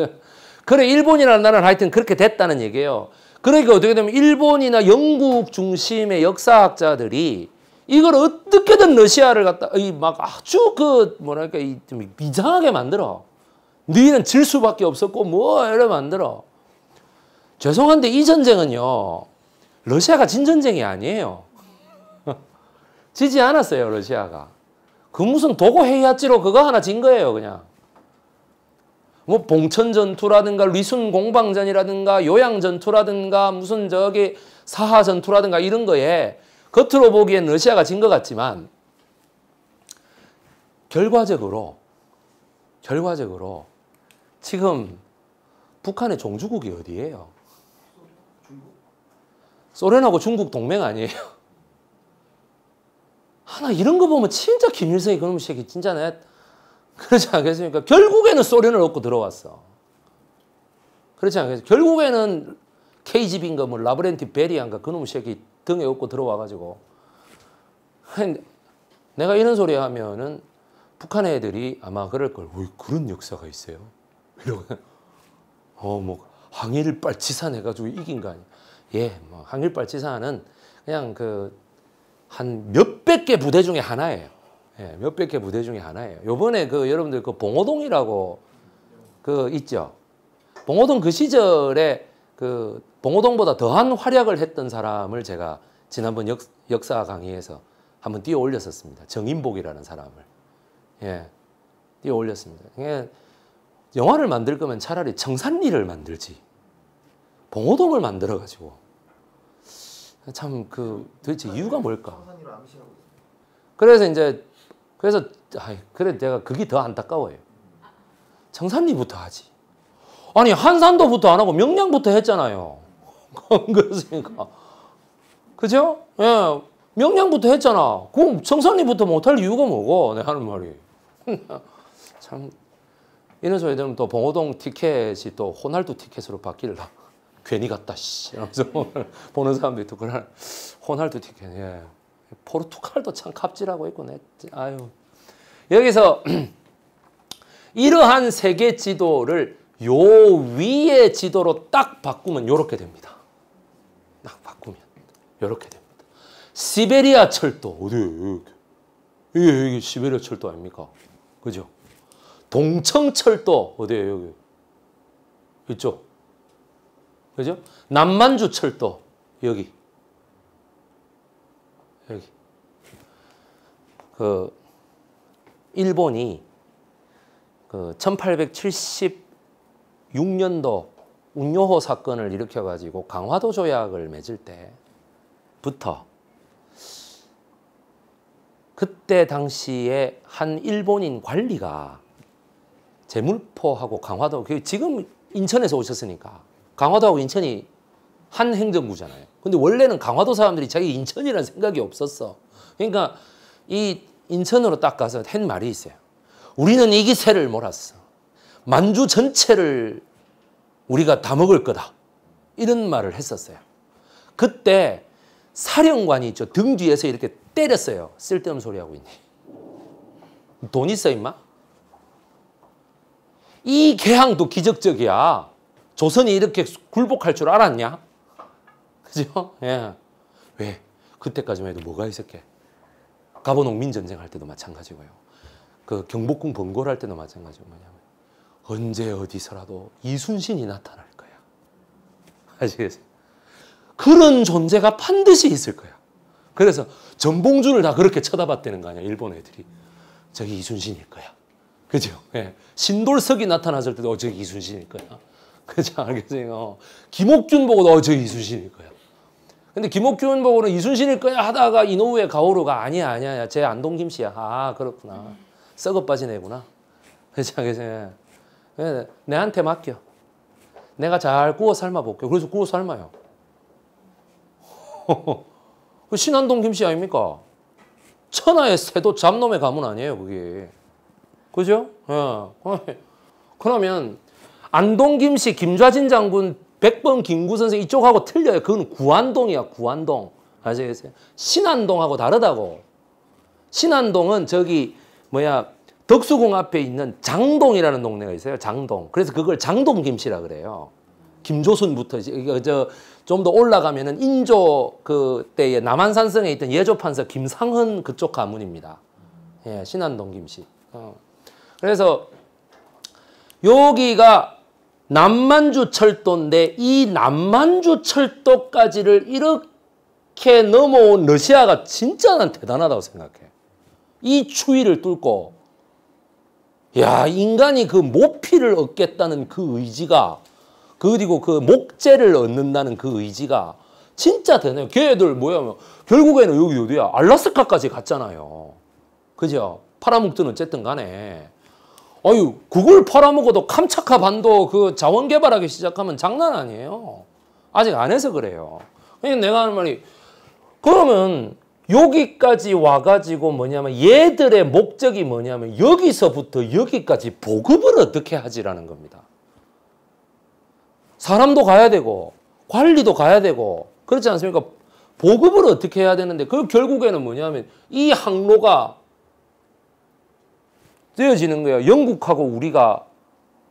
Speaker 1: 그래 일본이라는 나라는 하여튼 그렇게 됐다는 얘기예요. 그러니까 어떻게 되면 일본이나 영국 중심의 역사학자들이 이걸 어떻게든 러시아를 갖다 이막 아주 그 뭐랄까 이좀 이상하게 만들어. 너희는 질 수밖에 없었고 뭐 이래 만들어. 죄송한데 이 전쟁은요. 러시아가 진 전쟁이 아니에요. 지지 않았어요, 러시아가. 그 무슨 도고 헤이아치로 그거 하나 진 거예요, 그냥. 뭐 봉천 전투라든가 리순 공방전이라든가 요양 전투라든가 무슨 저기 사하 전투라든가 이런 거에 겉으로 보기엔 러시아가 진 것 같지만 결과적으로 결과적으로 지금 북한의 종주국이 어디예요? 소련하고 중국 동맹 아니에요? 하나 이런 거 보면 진짜 김일성이 그놈의 새끼 진짜 내 그렇지 않겠습니까? 결국에는 소련을 얻고 들어왔어. 그렇지 않겠습니까? 결국에는 KGB인가 뭐 라브렌티 베리안가 그놈 새끼 등에 업고 들어와가지고 내가 이런 소리 하면은 북한 애들이 아마 그럴 걸. 왜 그런 역사가 있어요? 이러고 어뭐 항일 빨치산 해가지고 이긴 거 아니야? 예, 뭐 항일 빨치산은 그냥 그 한 몇백 개 부대 중에 하나예요. 예, 몇백 개 부대 중에 하나예요. 요번에 그 여러분들 그 봉호동이라고 그 있죠. 봉호동 그 시절에 그 봉호동보다 더한 활약을 했던 사람을 제가 지난번 역, 역사 강의에서 한번 띄워 올렸었습니다. 정인복이라는 사람을. 예. 띄워 올렸습니다. 예, 영화를 만들 거면 차라리 청산리를 만들지. 봉호동을 만들어 가지고 참 그 도대체 이유가 뭘까? 그래서 이제 그래서 아이, 그래 내가 그게 더 안타까워요. 청산리부터 하지. 아니 한산도부터 안 하고 명량부터 했잖아요. 그렇습니까? 그죠? 예, 명량부터 했잖아. 그럼 청산리부터 못할 이유가 뭐고? 내 하는 말이. 참 이런 소리 들으면 또 봉호동 티켓이 또 호날두 티켓으로 바뀔라. 괜히 갔다 씨. 이러면서 보는 사람들이 또 그날 호날두 티켓. 예. 포르투갈도 참 갑질하고 있고 내 아유 여기서 이러한 세계 지도를 요 위의 지도로 딱 바꾸면 요렇게 됩니다. 딱 바꾸면 요렇게 됩니다. 시베리아 철도 어디 이게 이게 시베리아 철도 아닙니까? 그죠? 동청 철도 어디에요 여기 이쪽 그죠? 남만주 철도 여기 그 일본이 그 1876년도 운요호 사건을 일으켜 가지고 강화도 조약을 맺을 때부터 그때 당시에 한 일본인 관리가 재물포하고 강화도 그 지금 인천에서 오셨으니까 강화도하고 인천이 한 행정구잖아요. 근데 원래는 강화도 사람들이 자기 인천이라는 생각이 없었어. 그러니까 이 인천으로 딱 가서 한 말이 있어요. 우리는 이 기세를 몰았어. 만주 전체를 우리가 다 먹을 거다. 이런 말을 했었어요. 그때 사령관이 있등 뒤에서 이렇게 때렸어요. 쓸데없는 소리 하고 있니. 돈 있어 임마? 이 개항도 기적적이야. 조선이 이렇게 굴복할 줄 알았냐? 그죠? 예. 왜? 그때까지만 해도 뭐가 있었게? 가보 농민 전쟁할 때도 마찬가지고요. 그 경복궁 번고할 때도 마찬가지고 뭐냐면 언제 어디서라도 이순신이 나타날 거야. 아시겠어요? 그런 존재가 반드시 있을 거야. 그래서 전봉준을 다 그렇게 쳐다봤다는 거 아니야, 일본 애들이. 저기 이순신일 거야. 그죠? 예. 신돌석이 나타났을 때도 어, 저기 이순신일 거야. 그죠? 알겠어요? 김옥준 보고도 어, 저기 이순신일 거야. 근데 김옥균 보고는 이순신일 거야 하다가 이노우의 가오루가 아니야 아니야 아니야 제 안동 김씨야 아 그렇구나 썩어 빠진 애구나 그죠 그죠 예. 예, 내한테 맡겨 내가 잘 구워 삶아 볼게 그래서 구워 삶아요 그 신안동 김씨 아닙니까 천하의 새도 잡놈의 가문 아니에요 그게 그죠 예 그러면 안동 김씨 김좌진 장군 백0번 김구 선생 이쪽하고 틀려요. 그건 구안동이야, 구안동. 아시겠어요? 신안동하고 다르다고. 신안동은 저기 뭐야 덕수궁 앞에 있는 장동이라는 동네가 있어요. 장동. 그래서 그걸 장동 김씨라 그래요. 김조순부터 저좀 더 올라가면은 인조 그때의 남한산성에 있던 예조판서 김상흔 그쪽 가문입니다. 예, 신안동 김씨. 어. 그래서 여기가 남만주 철도인데 이 남만주 철도까지를 이렇게 넘어온 러시아가 진짜 난 대단하다고 생각해. 이 추위를 뚫고 야 인간이 그 모피를 얻겠다는 그 의지가 그 그리고 그 목재를 얻는다는 그 의지가 진짜 되네요. 걔들 뭐야 뭐. 결국에는 여기 어디야? 알라스카까지 갔잖아요. 그죠? 팔아먹든 어쨌든 간에 어유 구글 팔아먹어도 캄차카 반도 그 자원 개발하기 시작하면 장난 아니에요. 아직 안 해서 그래요. 그냥 내가 하는 말이 그러면 여기까지 와가지고 뭐냐면 얘들의 목적이 뭐냐면 여기서부터 여기까지 보급을 어떻게 하지라는 겁니다. 사람도 가야 되고 관리도 가야 되고 그렇지 않습니까? 보급을 어떻게 해야 되는데 그 결국에는 뭐냐면 이 항로가 되어지는 거예요. 영국하고 우리가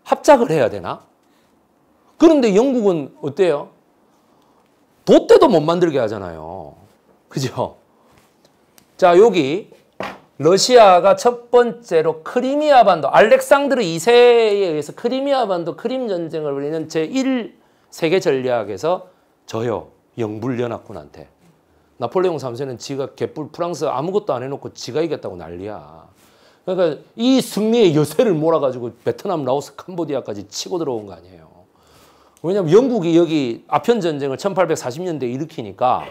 Speaker 1: 합작을 해야 되나? 그런데 영국은 어때요? 돛대도 못 만들게 하잖아요. 그죠? 자, 여기 러시아가 첫 번째로 크리미아 반도, 알렉산드르 2세에 의해서 크리미아 반도 크림 전쟁을 벌이는 제1 세계 전략에서 저요. 영불연합군한테. 나폴레옹 3세는 지가 개뿔 프랑스 아무것도 안 해놓고 지가 이겼다고 난리야. 그러니까 이 승리의 요새를 몰아가지고 베트남, 라오스, 캄보디아까지 치고 들어온 거 아니에요. 왜냐하면 영국이 여기 아편 전쟁을 1840년대에 일으키니까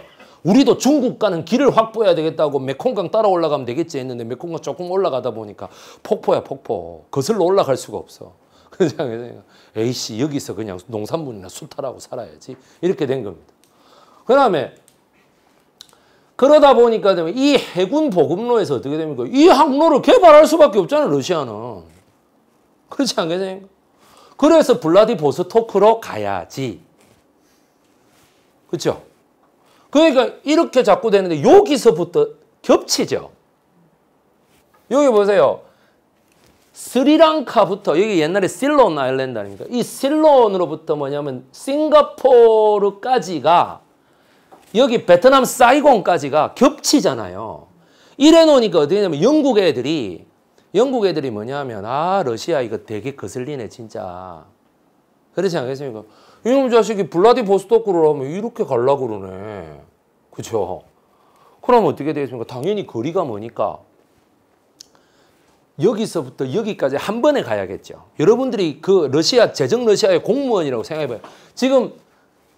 Speaker 1: 우리도 중국과는 길을 확보해야 되겠다고 메콩강 따라 올라가면 되겠지 했는데 메콩강 조금 올라가다 보니까 폭포야 폭포 거슬러 올라갈 수가 없어. 그래서 에씨 여기서 그냥 농산물이나 수탈하고 살아야지 이렇게 된 겁니다. 그 다음에 그러다 보니까 이 해군 보급로에서 어떻게 됩니까? 이 항로를 개발할 수밖에 없잖아요, 러시아는. 그렇지 않겠습니까? 그래서 블라디보스토크로 가야지. 그렇죠? 그러니까 이렇게 자꾸 되는데 여기서부터 겹치죠. 여기 보세요. 스리랑카부터 여기 옛날에 실론 아일랜드 아닙니까? 이 실론으로부터 뭐냐면 싱가포르까지가 여기 베트남 사이공까지가 겹치잖아요. 이래 놓으니까 어디냐면 영국 애들이 영국 애들이 뭐냐면 아 러시아 이거 되게 거슬리네 진짜. 그렇지 않겠습니까? 이놈 자식이 블라디보스토크로 하면 이렇게 갈라 그러네. 그죠? 그럼 어떻게 되겠습니까? 당연히 거리가 뭐니까 여기서부터 여기까지 한 번에 가야겠죠. 여러분들이 그 러시아, 재정 러시아의 공무원이라고 생각해봐요. 지금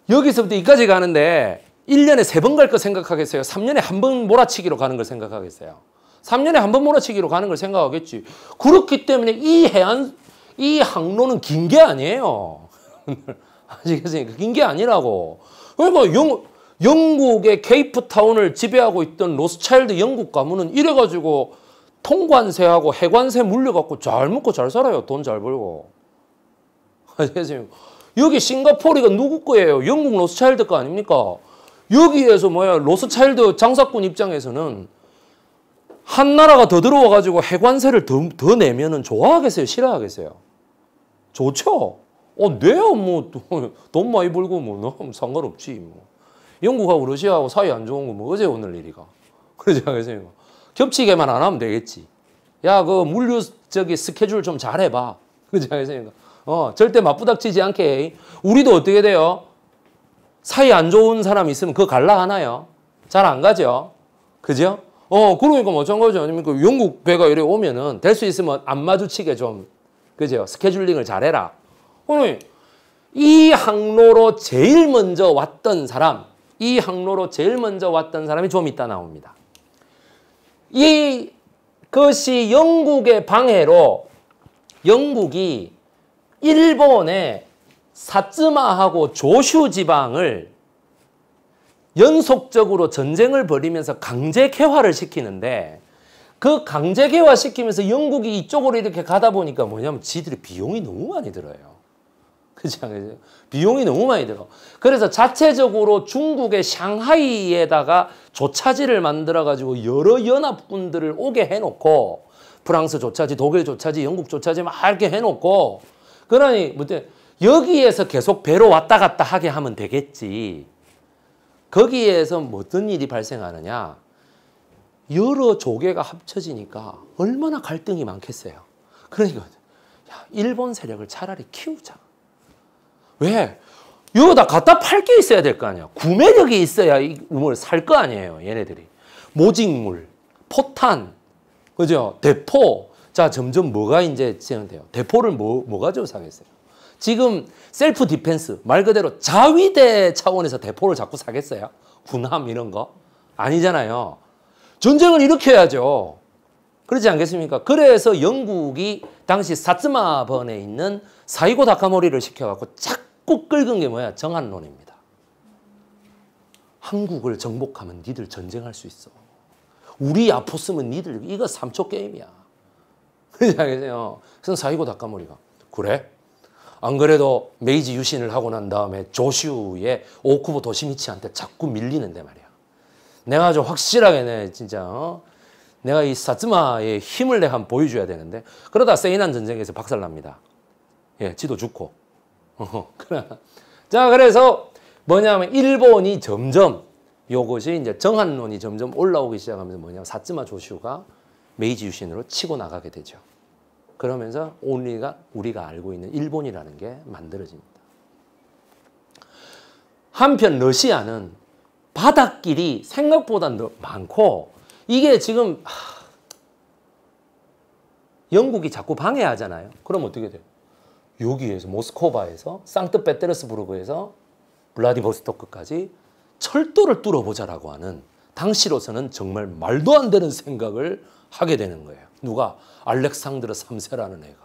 Speaker 1: 여기서부터 여기까지 가는데 1년에 3번갈 거 생각하겠어요? 3년에 한 번 몰아치기로 가는 걸 생각하겠어요? 3년에 한 번 몰아치기로 가는 걸 생각하겠지. 그렇기 때문에 이 해안, 이 항로는 긴 게 아니에요. 아시겠습니까? 긴 게 아니라고. 그러니까 영, 영국의 케이프타운을 지배하고 있던 로스차일드 영국 가문은 이래가지고 통관세하고 해관세 물려갖고 잘 먹고 잘 살아요. 돈 잘 벌고. 아시겠습니까? 여기 싱가포르가 누구 거예요? 영국 로스차일드 거 아닙니까? 여기에서 뭐야 로스차일드 장사꾼 입장에서는 한 나라가 더 들어와가지고 해관세를 더, 더 내면은 좋아하겠어요? 싫어하겠어요? 좋죠? 어, 내야 뭐, 돈 많이 벌고 뭐, 너 뭐 상관없지. 뭐. 영국하고 러시아하고 사이 안 좋은 거 뭐 어제 오늘 일이가. 그러지 않겠어요? 뭐. 겹치게만 안 하면 되겠지. 야, 그 물류, 저기 스케줄 좀 잘해봐. 그러지 않겠어요? 어, 절대 맞부닥치지 않게. 우리도 어떻게 돼요? 사이 안 좋은 사람 있으면 그거 갈라 하나요? 잘 안 가죠. 그죠? 어, 그러니까 어쩐 거죠. 아니면그 영국 배가 이래 오면은 될 수 있으면 안 마주치게 좀, 그죠? 스케줄링을 잘해라. 오늘 이 항로로 제일 먼저 왔던 사람, 이 항로로 제일 먼저 왔던 사람이 좀 이따 나옵니다. 이 것이 영국의 방해로 영국이 일본에 사쯔마하고 조슈 지방을 연속적으로 전쟁을 벌이면서 강제 개화를 시키는데 그 강제 개화시키면서 영국이 이쪽으로 이렇게 가다 보니까 뭐냐면 지들이 비용이 너무 많이 들어요. 그지 않아요? 비용이 너무 많이 들어. 그래서 자체적으로 중국의 샹하이에다가 조차지를 만들어가지고 여러 연합군들을 오게 해놓고 프랑스 조차지, 독일 조차지, 영국 조차지 막 이렇게 해놓고 그러니 뭐때 여기에서 계속 배로 왔다 갔다 하게 하면 되겠지. 거기에서 어떤 일이 발생하느냐. 여러 조개가 합쳐지니까 얼마나 갈등이 많겠어요. 그러니까 야, 일본 세력을 차라리 키우자. 왜? 여기다 갖다 팔 게 있어야 될 거 아니야. 구매력이 있어야 이물 살거 아니에요. 얘네들이. 모직물, 포탄, 그죠? 대포. 자, 점점 뭐가 이제 진행돼요? 대포를 뭐, 뭐가 조사겠어요? 지금 셀프 디펜스 말 그대로 자위대 차원에서 대포를 자꾸 사겠어요? 군함 이런 거? 아니잖아요. 전쟁을 일으켜야죠. 그렇지 않겠습니까? 그래서 영국이 당시 사츠마번에 있는 사이고 다카모리를 시켜갖고 자꾸 긁은 게 뭐야? 정한론입니다. 한국을 정복하면 니들 전쟁할 수 있어. 우리 아포스면 니들 이거 3초 게임이야. 그렇지 않겠어요? 그래서 사이고 다카모리가 그래? 안 그래도 메이지 유신을 하고 난 다음에 조슈의 오쿠보 도시미치한테 자꾸 밀리는데 말이야. 내가 좀 확실하게 내 진짜 어? 내가 이 사츠마의 힘을 내가 한번 보여줘야 되는데 그러다 세이난 전쟁에서 박살납니다. 예, 지도 죽고. 어, 자, 그래서 뭐냐면 일본이 점점 요것이 이제 정한론이 점점 올라오기 시작하면서 뭐냐면 사츠마 조슈가 메이지 유신으로 치고 나가게 되죠. 그러면서 온리가 우리가 알고 있는 일본이라는 게 만들어집니다. 한편 러시아는 바닷길이 생각보다 많고 이게 지금 하... 영국이 자꾸 방해하잖아요. 그럼 어떻게 돼요? 여기에서 모스코바에서 상트페테르스부르크에서 블라디보스토크까지 철도를 뚫어보자라고 하는 당시로서는 정말 말도 안 되는 생각을 하게 되는 거예요. 누가? 알렉산드르 3세라는 애가.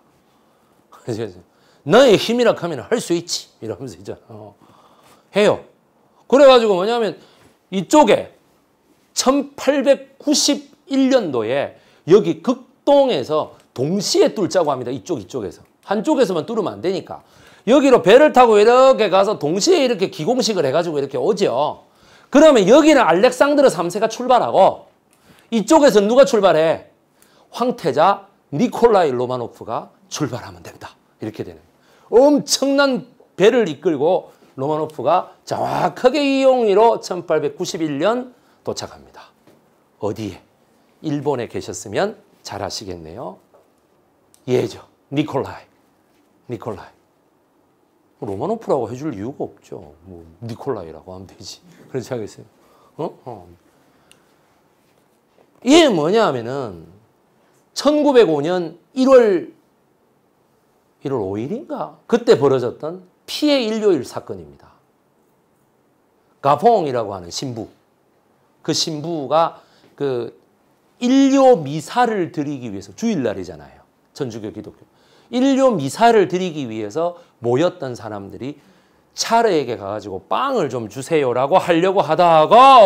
Speaker 1: 너의 힘이라 하면 할 수 있지. 이러면서 이제 어, 해요. 그래가지고 뭐냐면 이쪽에 1891년도에 여기 극동에서 동시에 뚫자고 합니다. 이쪽 이쪽에서. 한쪽에서만 뚫으면 안 되니까. 여기로 배를 타고 이렇게 가서 동시에 이렇게 기공식을 해가지고 이렇게 오죠. 그러면 여기는 알렉산드르 3세가 출발하고 이쪽에서 누가 출발해? 황태자 니콜라이 로마노프가 출발하면 됩니다. 이렇게 되는 엄청난 배를 이끌고 로마노프가 정확하게 이용리로 1891년 도착합니다. 어디에? 일본에 계셨으면 잘 아시겠네요. 예죠. 니콜라이. 니콜라이. 로마노프라고 해줄 이유가 없죠. 뭐 니콜라이라고 하면 되지. 그렇지 않겠어요? 어? 어. 이게 뭐냐 하면은 1905년 1월 1월 5일인가? 그때 벌어졌던 피해 일요일 사건입니다. 가퐁이라고 하는 신부. 그 신부가 그 일요 미사를 드리기 위해서 주일날이잖아요. 천주교 기독교. 일요 미사를 드리기 위해서 모였던 사람들이 차례에게 가가지고 빵을 좀 주세요라고 하려고 하다가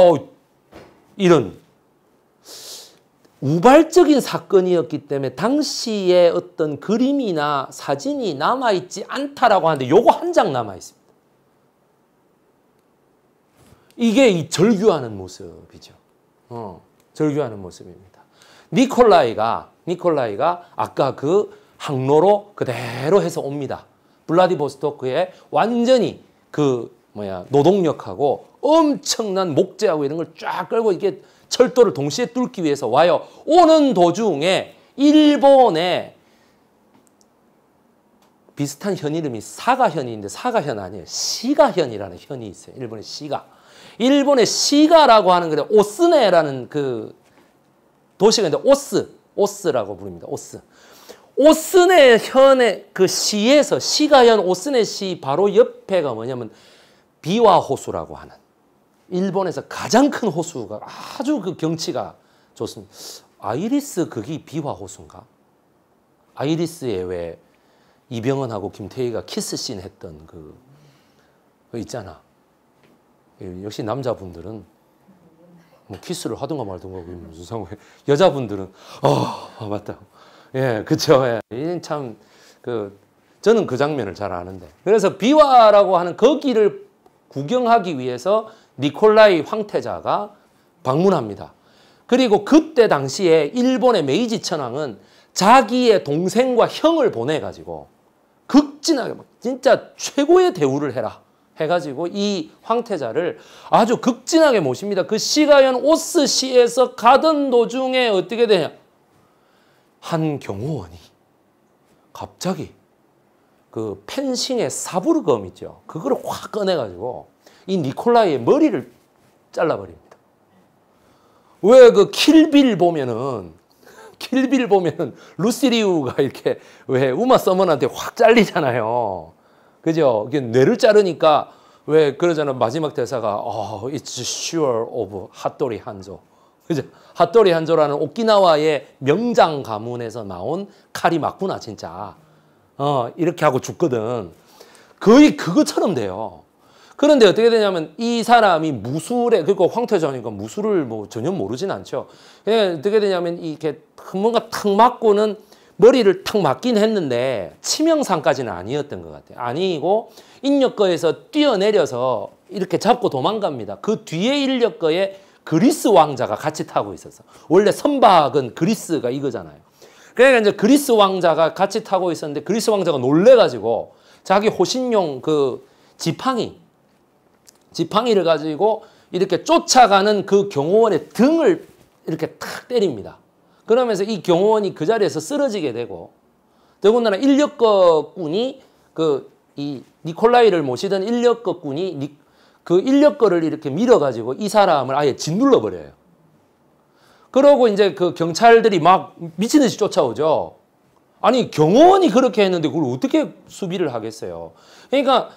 Speaker 1: 이런 우발적인 사건이었기 때문에 당시의 어떤 그림이나 사진이 남아있지 않다라고 하는데 요거 한 장 남아있습니다. 이게 이 절규하는 모습이죠. 어, 절규하는 모습입니다. 니콜라이가 니콜라이가 아까 그 항로로 그대로 해서 옵니다. 블라디보스토크에 완전히 그 뭐야 노동력하고 엄청난 목재하고 이런 걸 쫙 끌고 이게 철도를 동시에 뚫기 위해서 와요. 오는 도중에 일본에 비슷한 현 이름이 사가현인데 사가현 아니에요. 시가현이라는 현이 있어요. 일본의 시가. 일본의 시가라고 하는 그 오스네라는 그 도시가 있는데 오스, 오스라고 부릅니다. 오스. 오스네 현의 그 시에서 시가현 오스네 시 바로 옆에가 뭐냐면 비와호수라고 하는 일본에서 가장 큰 호수가 아주 그 경치가 좋습니다. 아이리스 그게 비화 호수인가? 아이리스에 왜 이병헌하고 김태희가 키스씬 했던 그, 그 있잖아. 역시 남자분들은 뭐 키스를 하든가 말든가 무슨 상관이 여자분들은 어 아, 맞다 예 그쵸 예. 참그 저는 그 장면을 잘 아는데 그래서 비화라고 하는 거기를 그 구경하기 위해서 니콜라이 황태자가 방문합니다. 그리고 그때 당시에 일본의 메이지 천황은 자기의 동생과 형을 보내가지고 극진하게 막 진짜 최고의 대우를 해라 해가지고 이 황태자를 아주 극진하게 모십니다. 그 시가현 오스시에서 가던 도중에 어떻게 되냐 한 경호원이 갑자기 그 펜싱의 사부르검 있죠. 그걸 확 꺼내가지고 이 니콜라이의 머리를 잘라버립니다. 왜 그 킬빌 보면은 킬빌 보면은 루시리우가 이렇게 왜 우마 서먼한테 확 잘리잖아요. 그죠? 이게 뇌를 자르니까 왜 그러잖아 마지막 대사가 oh, it's sure of 핫도리 한조. 그죠? 핫도리 한조라는 오키나와의 명장 가문에서 나온 칼이 맞구나 진짜. 어 이렇게 하고 죽거든. 거의 그것처럼 돼요. 그런데 어떻게 되냐면 이 사람이 무술에 그리고 황태전이니까 무술을 뭐 전혀 모르진 않죠. 그냥 어떻게 되냐면 이게 렇 그 뭔가 탁 맞고는 머리를 탁 맞긴 했는데 치명상까지는 아니었던 것 같아요. 아니고 인력거에서 뛰어내려서 이렇게 잡고 도망갑니다. 그 뒤에 인력거에 그리스 왕자가 같이 타고 있었어. 원래 선박은 그리스가 이거잖아요. 그러니까 이제 그리스 왕자가 같이 타고 있었는데 그리스 왕자가 놀래가지고 자기 호신용 그 지팡이 지팡이를 가지고 이렇게 쫓아가는 그 경호원의 등을 이렇게 탁 때립니다. 그러면서 이 경호원이 그 자리에서 쓰러지게 되고 더군다나 인력거꾼이 그 이 니콜라이를 모시던 인력거꾼이 그 인력거를 이렇게 밀어가지고 이 사람을 아예 짓눌러 버려요. 그러고 이제 그 경찰들이 막 미친 듯이 쫓아오죠. 아니 경호원이 그렇게 했는데 그걸 어떻게 수비를 하겠어요. 그러니까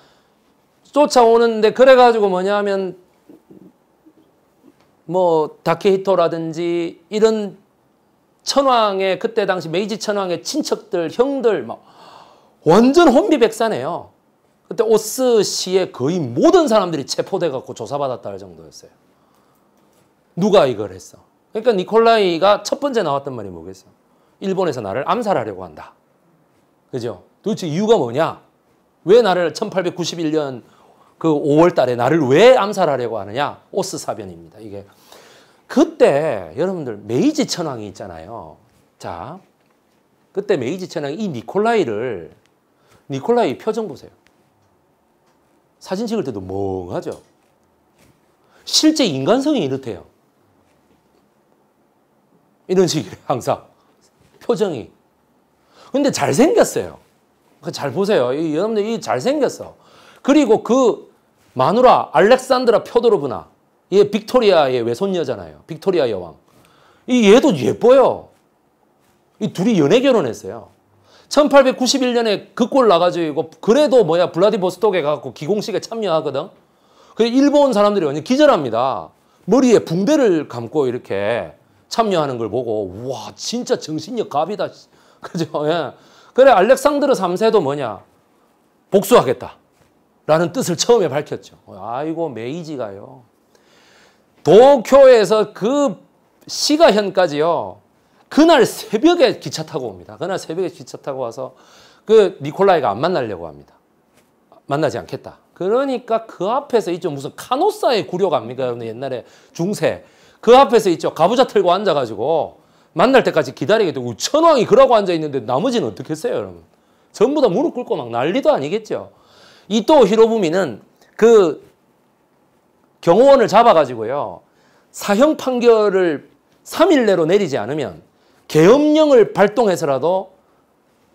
Speaker 1: 쫓아오는데 그래가지고 뭐냐 하면 뭐 다케히토라든지 이런 천황의 그때 당시 메이지 천황의 친척들 형들 막 완전 혼비백산해요. 그때 오스시의 거의 모든 사람들이 체포돼 갖고 조사받았다 할 정도였어요. 누가 이걸 했어? 그러니까 니콜라이가 첫 번째 나왔던 말이 뭐겠어? 일본에서 나를 암살하려고 한다. 그죠? 도대체 이유가 뭐냐? 왜 나를 1891년 그 5월 달에 나를 왜 암살하려고 하느냐? 오스 사변입니다. 이게 그때 여러분들 메이지 천황이 있잖아요. 자. 그때 메이지 천황이 이 니콜라이를 니콜라이 표정 보세요. 사진 찍을 때도 멍하죠. 실제 인간성이 이렇대요. 이런 식이래 항상 표정이. 근데 잘생겼어요. 그 잘 보세요. 여러분들 이 잘생겼어. 그리고 그 마누라 알렉산드라 표도르브나 얘 빅토리아의 외손녀잖아요. 빅토리아 여왕. 이 얘도 예뻐요. 이 둘이 연애 결혼했어요. 1891년에 극골 나가지고 그래도 뭐야 블라디보스톡에 가고 기공식에 참여하거든. 그 일본 사람들이 완전 기절합니다. 머리에 붕대를 감고 이렇게 참여하는 걸 보고 와 진짜 정신력 갑이다. 그죠? 예. 그래 알렉산드르 3세도 뭐냐? 복수하겠다. 라는 뜻을 처음에 밝혔죠. 아이고 메이지가요. 도쿄에서 그 시가현까지요. 그날 새벽에 기차 타고 옵니다. 그날 새벽에 기차 타고 와서 그 니콜라이가 안 만나려고 합니다. 만나지 않겠다. 그러니까 그 앞에서 있죠. 무슨 카노사의 구력 압니까? 옛날에 중세. 그 앞에서 있죠. 가부좌 틀고 앉아가지고 만날 때까지 기다리게 되고 천왕이 그러고 앉아있는데 나머지는 어떻게 했어요, 여러분? 전부 다 무릎 꿇고 막 난리도 아니겠죠. 이토 히로부미는 그 경호원을 잡아가지고요. 사형 판결을 3일 내로 내리지 않으면 계엄령을 발동해서라도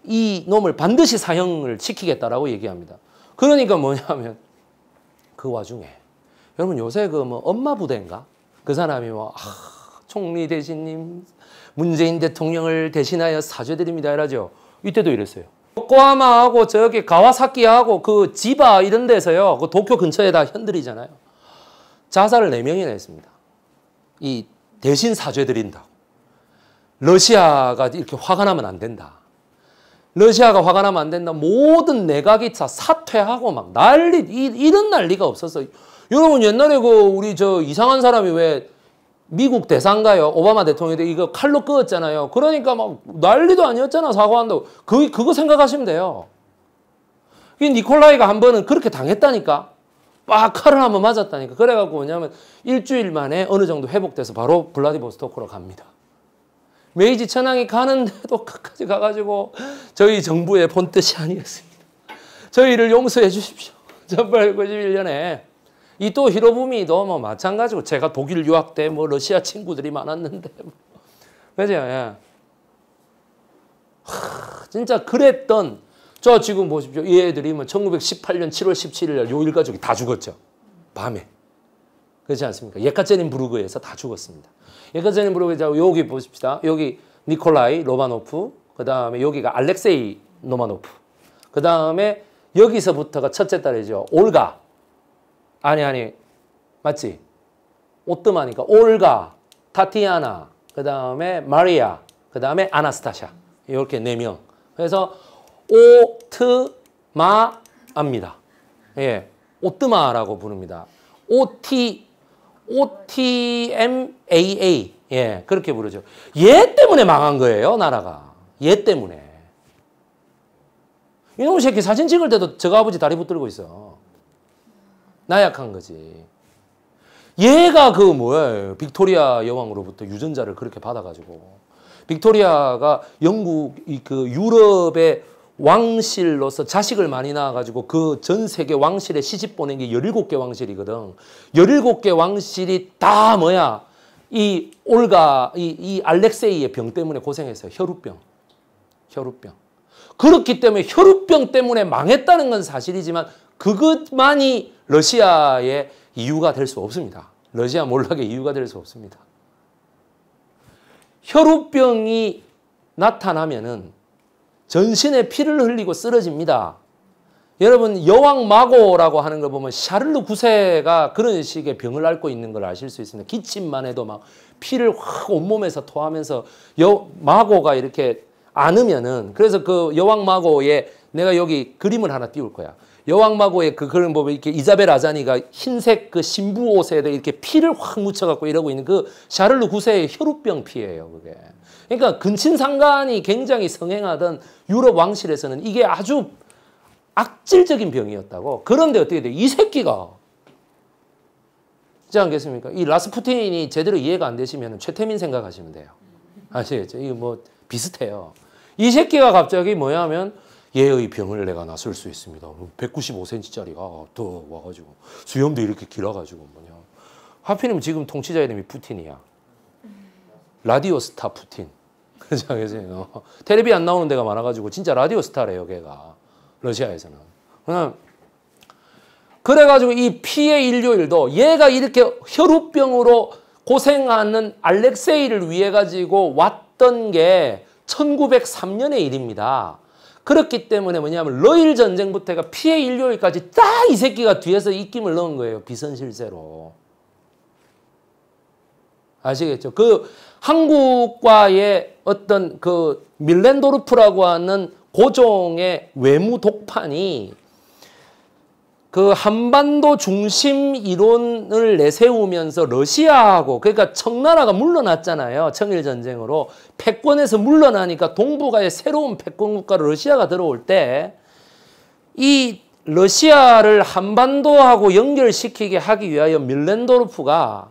Speaker 1: 이 놈을 반드시 사형을 시키겠다라고 얘기합니다. 그러니까 뭐냐면 그 와중에 여러분 요새 그 뭐 엄마 부대인가 그 사람이 뭐 아, 총리 대신님 문재인 대통령을 대신하여 사죄드립니다 이러죠. 이때도 이랬어요. 요코하마하고 저기 가와사키하고 그 지바 이런 데서요. 그 도쿄 근처에다 현들이잖아요. 자살을 4명이나 했습니다. 이 대신 사죄 드린다고. 러시아가 이렇게 화가 나면 안 된다. 러시아가 화가 나면 안 된다. 모든 내각이 다 사퇴하고 막 난리, 이, 런 난리가 없었어요. 여러분 옛날에 그 우리 저 이상한 사람이 왜 미국 대상가요. 오바마 대통령이 이거 칼로 끄었잖아요. 그러니까 막 난리도 아니었잖아. 사과한다고. 그, 그거 생각하시면 돼요. 이 니콜라이가 한 번은 그렇게 당했다니까. 빡 칼을 한 번 맞았다니까. 그래갖고 뭐냐면 일주일 만에 어느 정도 회복돼서 바로 블라디보스토크로 갑니다. 메이지 천황이 가는데도 끝까지 가가지고 저희 정부의 본뜻이 아니었습니다. 저희를 용서해 주십시오. 1891년에 이또 히로부미도 뭐 마찬가지고 제가 독일 유학 때 뭐 러시아 친구들이 많았는데 뭐. 그죠? 예. 하, 진짜 그랬던 저 지금 보십시오. 이 애들이 뭐 1918년 7월 17일 날 요일 가족이 다 죽었죠. 밤에. 그렇지 않습니까? 예카제린 부르그에서 다 죽었습니다. 예카제린 부르그에서 여기 보십시다. 여기 니콜라이 로마노프, 그 다음에 여기가 알렉세이 로마노프, 그 다음에 여기서부터가 첫째 딸이죠. 올가, 아니 아니 맞지? 오뜨마니까 올가, 타티아나, 그 다음에 마리아, 그 다음에 아나스타샤 이렇게 네 명. 그래서 오트마입니다. 예, 오트마라고 부릅니다. OT, OTMAA 예, 그렇게 부르죠. 얘 때문에 망한 거예요, 나라가. 얘 때문에. 이놈 새끼 사진 찍을 때도 저 아버지 다리 붙들고 있어. 나약한 거지. 얘가 그 뭐야 빅토리아 여왕으로부터 유전자를 그렇게 받아가지고 빅토리아가 영국 그 유럽의 왕실로서 자식을 많이 낳아가지고 그 전 세계 왕실에 시집 보낸 게 17개 왕실이거든. 17개 왕실이 다 뭐야? 이 올가, 이, 이 알렉세이의 병 때문에 고생했어요. 혈우병. 혈우병. 그렇기 때문에 혈우병 때문에 망했다는 건 사실이지만 그것만이 러시아의 이유가 될 수 없습니다. 러시아 몰락의 이유가 될 수 없습니다. 혈우병이 나타나면은 전신에 피를 흘리고 쓰러집니다. 여러분 여왕 마고라고 하는 걸 보면 샤를루 9세가 그런 식의 병을 앓고 있는 걸 아실 수 있습니다. 기침만 해도 막 피를 확 온몸에서 토하면서 여 마고가 이렇게 안으면은 그래서 그 여왕 마고의 내가 여기 그림을 하나 띄울 거야. 여왕마고의 그 그런 보면 이렇게 이자벨 아자니가 흰색 그 신부 옷에 이렇게 피를 확 묻혀갖고 이러고 있는 그 샤를루 구세의 혈우병 피예요 그게. 그러니까 근친상간이 굉장히 성행하던 유럽 왕실에서는 이게 아주 악질적인 병이었다고. 그런데 어떻게 돼? 이 새끼가 있지 않겠습니까? 이 라스푸틴이 제대로 이해가 안 되시면 최태민 생각하시면 돼요. 아시겠죠? 이거 뭐 비슷해요. 이 새끼가 갑자기 뭐냐면 얘의 병을 내가 나설 수 있습니다. 195cm짜리가 뭐 더 와가지고 수염도 이렇게 길어가지고 뭐냐. 하필이면 지금 통치자 이름이 푸틴이야. 라디오 스타 푸틴. 그죠, 그죠. 어. 텔레비 안 나오는 데가 많아가지고 진짜 라디오 스타래요, 걔가. 러시아에서는. 그냥 그래가지고 이 피해 일요일도 얘가 이렇게 혈우병으로 고생하는 알렉세이를 위해 가지고 왔던 게 1903년의 일입니다. 그렇기 때문에 뭐냐면 러일 전쟁부터가 피해 일요일까지 딱 이 새끼가 뒤에서 입김을 넣은 거예요. 비선실세로. 아시겠죠? 그 한국과의 어떤 그 밀렌도르프라고 하는 고종의 외무 독판이 그 한반도 중심 이론을 내세우면서 러시아하고 그러니까 청나라가 물러났잖아요. 청일 전쟁으로 패권에서 물러나니까 동북아의 새로운 패권 국가로 러시아가 들어올 때 이 러시아를 한반도하고 연결시키게 하기 위하여 밀렌도르프가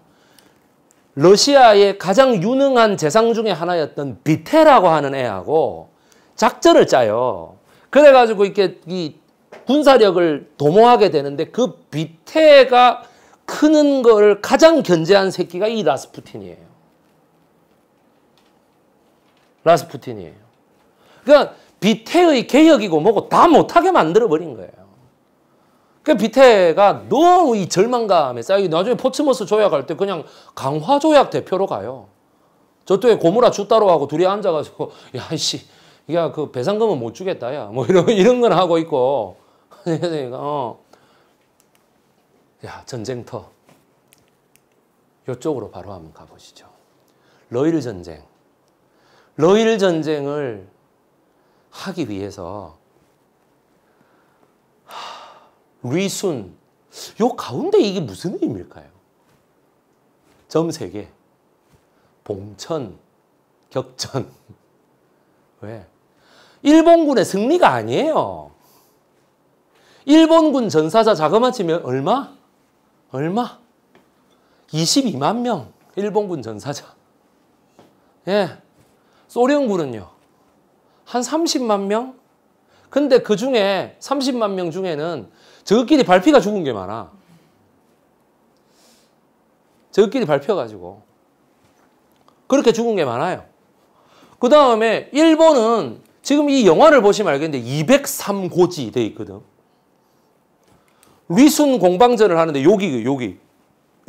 Speaker 1: 러시아의 가장 유능한 재상 중의 하나였던 비테라고 하는 애하고 작전을 짜요. 그래가지고 이렇게 이 군사력을 도모하게 되는데 그 비태가 크는 걸 가장 견제한 새끼가 이 라스푸틴이에요. 라스푸틴이에요. 그러니까 비태의 개혁이고 뭐고 다 못하게 만들어버린 거예요. 그 비태가 너무 이 절망감에 쌓이 나중에 포츠머스 조약할 때 그냥 강화조약 대표로 가요. 저쪽에 고무라 죽다로 하고 둘이 앉아가지고 야이씨 야그 배상금은 못 주겠다 야뭐 이런 이런 건 하고 있고 네, 네, 어. 야, 전쟁터. 요쪽으로 바로 한번 가보시죠. 러일 전쟁. 러일 전쟁을 하기 위해서 하, 리순. 요 가운데 이게 무슨 의미일까요? 점 3개. 봉천, 격전. 왜? 일본군의 승리가 아니에요. 일본군 전사자 자그마치면 얼마? 얼마? 22만 명 일본군 전사자. 예. 소련군은요. 한 30만 명? 근데 그 중에 30만 명 중에는 저끼리 발피가 죽은 게 많아. 저끼리 발표가지고 그렇게 죽은 게 많아요. 그 다음에 일본은 지금 이 영화를 보시면 알겠는데 203고지 돼 있거든. 리순 공방전을 하는데 여기 여기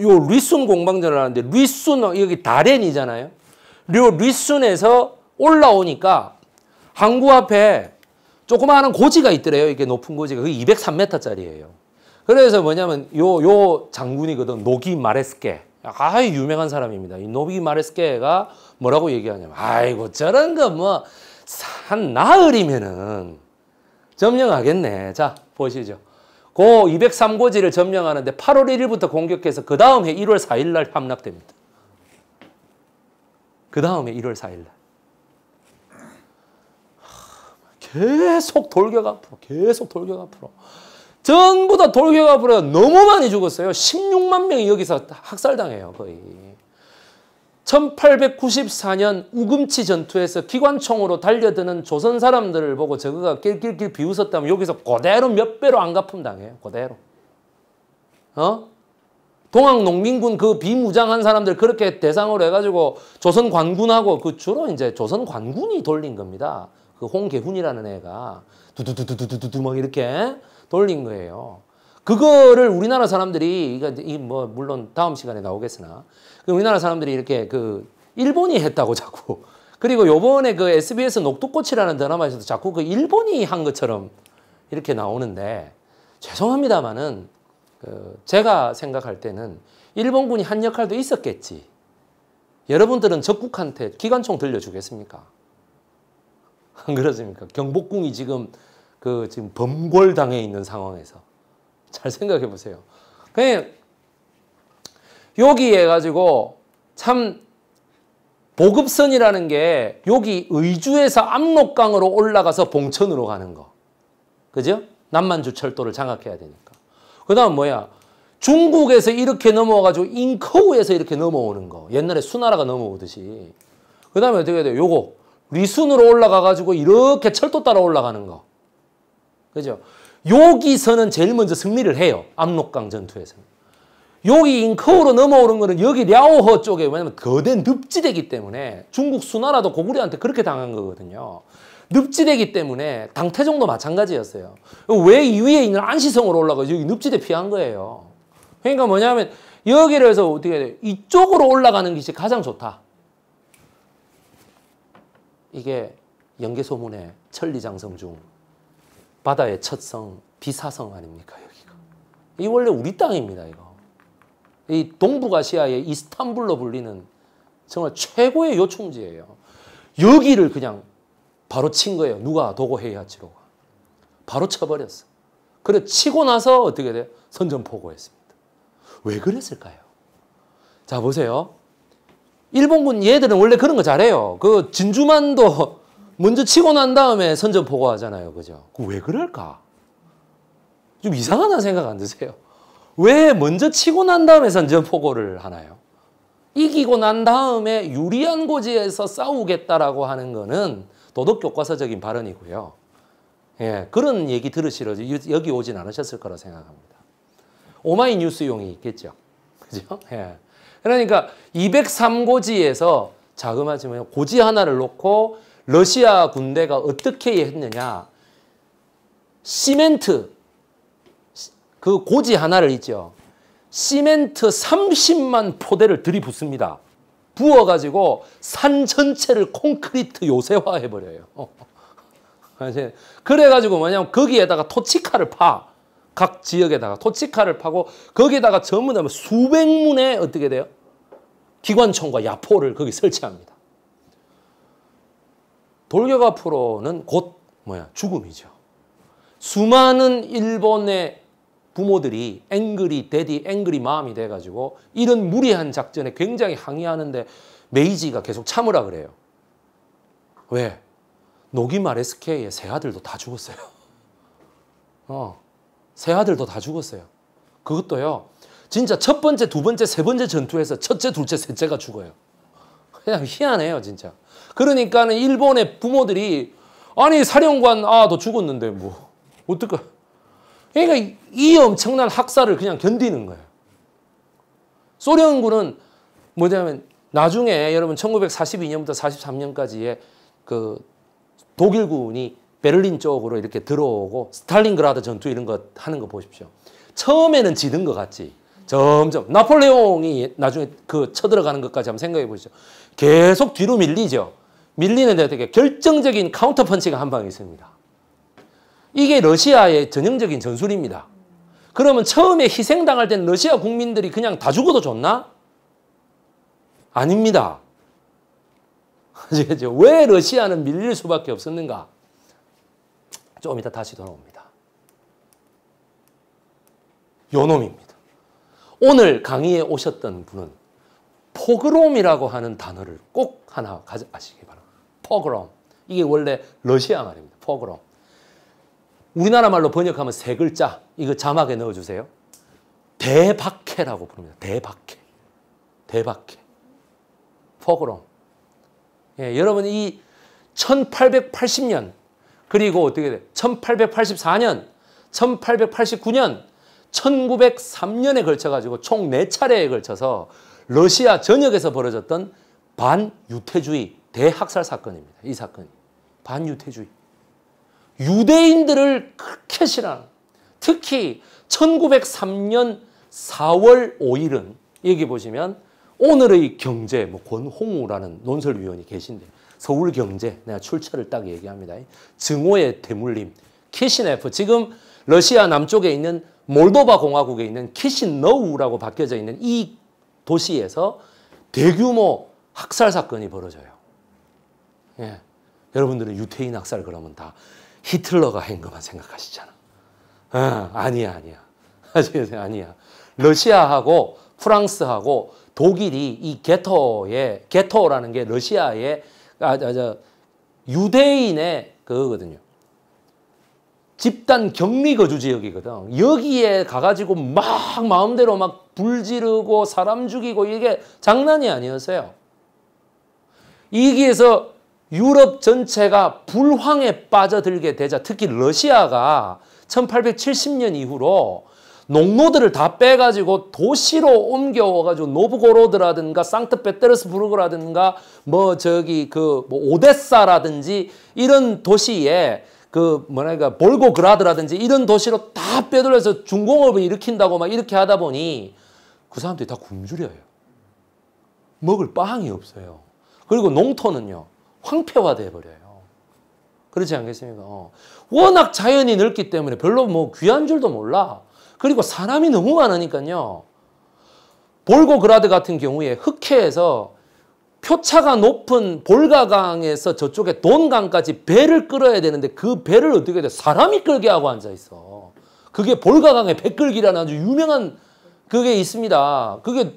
Speaker 1: 요 리순 공방전을 하는데 리순 여기 다렌이잖아요. 요 리순에서 올라오니까 항구 앞에 조그마한 고지가 있더래요. 이렇게 높은 고지가 그게 203m짜리예요. 그래서 뭐냐면 요 요 장군이거든 노기 마레스케 아주 유명한 사람입니다. 이 노기 마레스케가 뭐라고 얘기하냐면 아이고 저런 거 뭐산 나흘이면은 점령하겠네. 자 보시죠. 고 203고지를 점령하는데 8월 1일부터 공격해서 그 다음 해 1월 4일 날 함락됩니다. 그 다음에 1월 4일 날. 계속 돌격 앞으로 계속 돌격 앞으로 전부 다 돌격 앞으로 너무 많이 죽었어요. 16만 명이 여기서 학살당해요 거의. 1894년 우금치 전투에서 기관총으로 달려드는 조선 사람들을 보고 저거가 낄낄낄 비웃었다면 여기서 그대로 몇 배로 안 갚음 당해요. 그대로. 어? 동학농민군 그 비무장한 사람들 그렇게 대상으로 해가지고 조선 관군하고 그 주로 이제 조선 관군이 돌린 겁니다. 그 홍계훈이라는 애가 두두두두두두두 막 이렇게 돌린 거예요. 그거를 우리나라 사람들이 그러니까 이뭐 거이 물론 다음 시간에 나오겠으나 그 우리나라 사람들이 이렇게 그 일본이 했다고 자꾸 그리고 요번에 그 SBS 녹두꽃이라는 드라마에서도 자꾸 그 일본이 한 것처럼 이렇게 나오는데 죄송합니다만은 그 제가 생각할 때는 일본군이 한 역할도 있었겠지. 여러분들은 적국한테 기관총 들려주겠습니까? 안 그렇습니까? 경복궁이 지금 그 지금 범골 당해 있는 상황에서 잘 생각해 보세요. 그냥 여기에 가지고 참 보급선이라는 게 여기 의주에서 압록강으로 올라가서 봉천으로 가는 거. 그죠? 남만주 철도를 장악해야 되니까. 그 다음 뭐야? 중국에서 이렇게 넘어와가지고 잉커우에서 이렇게 넘어오는 거. 옛날에 수나라가 넘어오듯이. 그 다음에 어떻게 돼요? 요거. 리순으로 올라가가지고 이렇게 철도 따라 올라가는 거. 그죠? 여기서는 제일 먼저 승리를 해요. 압록강 전투에서는. 여기 인커우로 넘어오는 거는 여기 랴오허 쪽에 왜냐면 거대 늪지대기 때문에 중국 수나라도 고구려한테 그렇게 당한 거거든요. 늪지대기 때문에 당태종도 마찬가지였어요. 왜 위에 있는 안시성으로 올라가 여기 늪지대 피한 거예요. 그러니까 뭐냐면 여기를 해서 어떻게 해야 돼? 이쪽으로 올라가는 것이 가장 좋다. 이게 연개소문의 천리장성 중 바다의 첫성, 비사성 아닙니까 여기가. 이 원래 우리 땅입니다 이거. 이 동북아시아의 이스탄불로 불리는 정말 최고의 요충지예요. 여기를 그냥 바로 친 거예요. 누가 도고 헤이하치로가. 바로 쳐버렸어. 그래 치고 나서 어떻게 돼요? 선전포고했습니다. 왜 그랬을까요? 자 보세요. 일본군 얘들은 원래 그런 거 잘해요. 그 진주만도 먼저 치고 난 다음에 선전 보고하잖아요. 그죠? 왜 그럴까? 좀 이상하다 생각 안 드세요? 왜 먼저 치고 난 다음에 선전 보고를 하나요? 이기고 난 다음에 유리한 고지에서 싸우겠다라고 하는 거는 도덕 교과서적인 발언이고요. 예, 그런 얘기 들으시러 여기 오진 않으셨을 거라 생각합니다. 오마이뉴스용이 있겠죠. 그죠? 예. 그러니까 203고지에서 자그마치면 고지 하나를 놓고 러시아 군대가 어떻게 했느냐. 시멘트, 그 고지 하나를 있죠. 시멘트 30만 포대를 들이붓습니다. 부어가지고 산 전체를 콘크리트 요새화해버려요. 그래가지고 뭐냐면 거기에다가 토치카를 파. 각 지역에다가 토치카를 파고 거기에다가 전부 다 뭐 수백문의 어떻게 돼요? 기관총과 야포를 거기 설치합니다. 돌격 앞으로는 곧 뭐야 죽음이죠. 수많은 일본의 부모들이 앵그리 데디 앵그리 마음이 돼가지고 이런 무리한 작전에 굉장히 항의하는데 메이지가 계속 참으라 그래요. 왜? 노기말 SK의 세 아들도 다 죽었어요. 어, 세 아들도 다 죽었어요. 그것도요. 진짜 첫 번째, 두 번째, 세 번째 전투에서 첫째, 둘째, 셋째가 죽어요. 그냥 희한해요, 진짜. 그러니까는 일본의 부모들이 아니 사령관 아 너 죽었는데 뭐 어떡하 그러니까 이 엄청난 학살을 그냥 견디는 거예요. 소련군은 뭐냐면 나중에 여러분 1942년부터 43년까지의 그 독일군이 베를린 쪽으로 이렇게 들어오고 스탈린그라드 전투 이런 거 하는 거 보십시오. 처음에는 지는 것 같지. 점점 나폴레옹이 나중에 그 쳐들어가는 것까지 한번 생각해 보시죠. 계속 뒤로 밀리죠. 밀리는데 되게 결정적인 카운터 펀치가 한 방에 있습니다. 이게 러시아의 전형적인 전술입니다. 그러면 처음에 희생당할 때 러시아 국민들이 그냥 다 죽어도 좋나? 아닙니다. 아시겠죠? 왜 러시아는 밀릴 수밖에 없었는가? 조금 이따 다시 돌아옵니다. 요 놈입니다. 오늘 강의에 오셨던 분은 포그롬이라고 하는 단어를 꼭 하나 가져 아시기 바랍니다. 포그롬. 이게 원래 러시아 말입니다. 포그롬. 우리나라 말로 번역하면 세 글자. 이거 자막에 넣어주세요. 대박해라고 부릅니다. 대박해. 대박해. 포그롬. 예, 여러분 이 1880년 그리고 어떻게 돼? 1884년, 1889년, 1903년에 걸쳐 가지고 총 4차례에 걸쳐서 러시아 전역에서 벌어졌던 반유태주의 대학살 사건입니다. 이 사건이. 반유태주의. 유대인들을 그렇게 싫어하는 특히 1903년 4월 5일은 여기 보시면 오늘의 경제 뭐 권홍우라는 논설위원이 계신데 서울경제 내가 출처를 딱 얘기합니다. 증오의 대물림 키시네프 지금 러시아 남쪽에 있는 몰도바 공화국에 있는 키신너우라고 바뀌어져 있는 이 도시에서 대규모 학살 사건이 벌어져요. 예. 여러분들은 유태인 학살 그러면 다 히틀러가 한 것만 생각하시잖아. 아, 아니야, 아니야. 아시겠어요? 아니야. 러시아하고 프랑스하고 독일이 이 게토에, 게토라는 게 러시아의, 아, 저, 저, 유대인의 그거거든요. 집단 격리 거주 지역이거든. 여기에 가가지고 막 마음대로 막 불지르고 사람 죽이고 이게 장난이 아니었어요. 이기에서 유럽 전체가 불황에 빠져들게 되자 특히 러시아가 1870년 이후로 농노들을 다 빼가지고 도시로 옮겨와가지고 노브고로드라든가 상트페테르스부르크라든가 뭐 저기 그 뭐 오데사라든지 이런 도시에 그 뭐랄까 볼고그라드라든지 이런 도시로 다 빼돌려서 중공업을 일으킨다고 막 이렇게 하다 보니 그 사람들이 다 굶주려요. 먹을 빵이 없어요. 그리고 농토는요. 황폐화돼 버려요. 그렇지 않겠습니까? 어. 워낙 자연이 넓기 때문에 별로 뭐 귀한 줄도 몰라. 그리고 사람이 너무 많으니까요. 볼고그라드 같은 경우에 흑해에서 표차가 높은 볼가강에서 저쪽에 돈강까지 배를 끌어야 되는데 그 배를 어떻게 돼? 사람이 끌게 하고 앉아 있어. 그게 볼가강의 배끌기라는 아주 유명한 그게 있습니다. 그게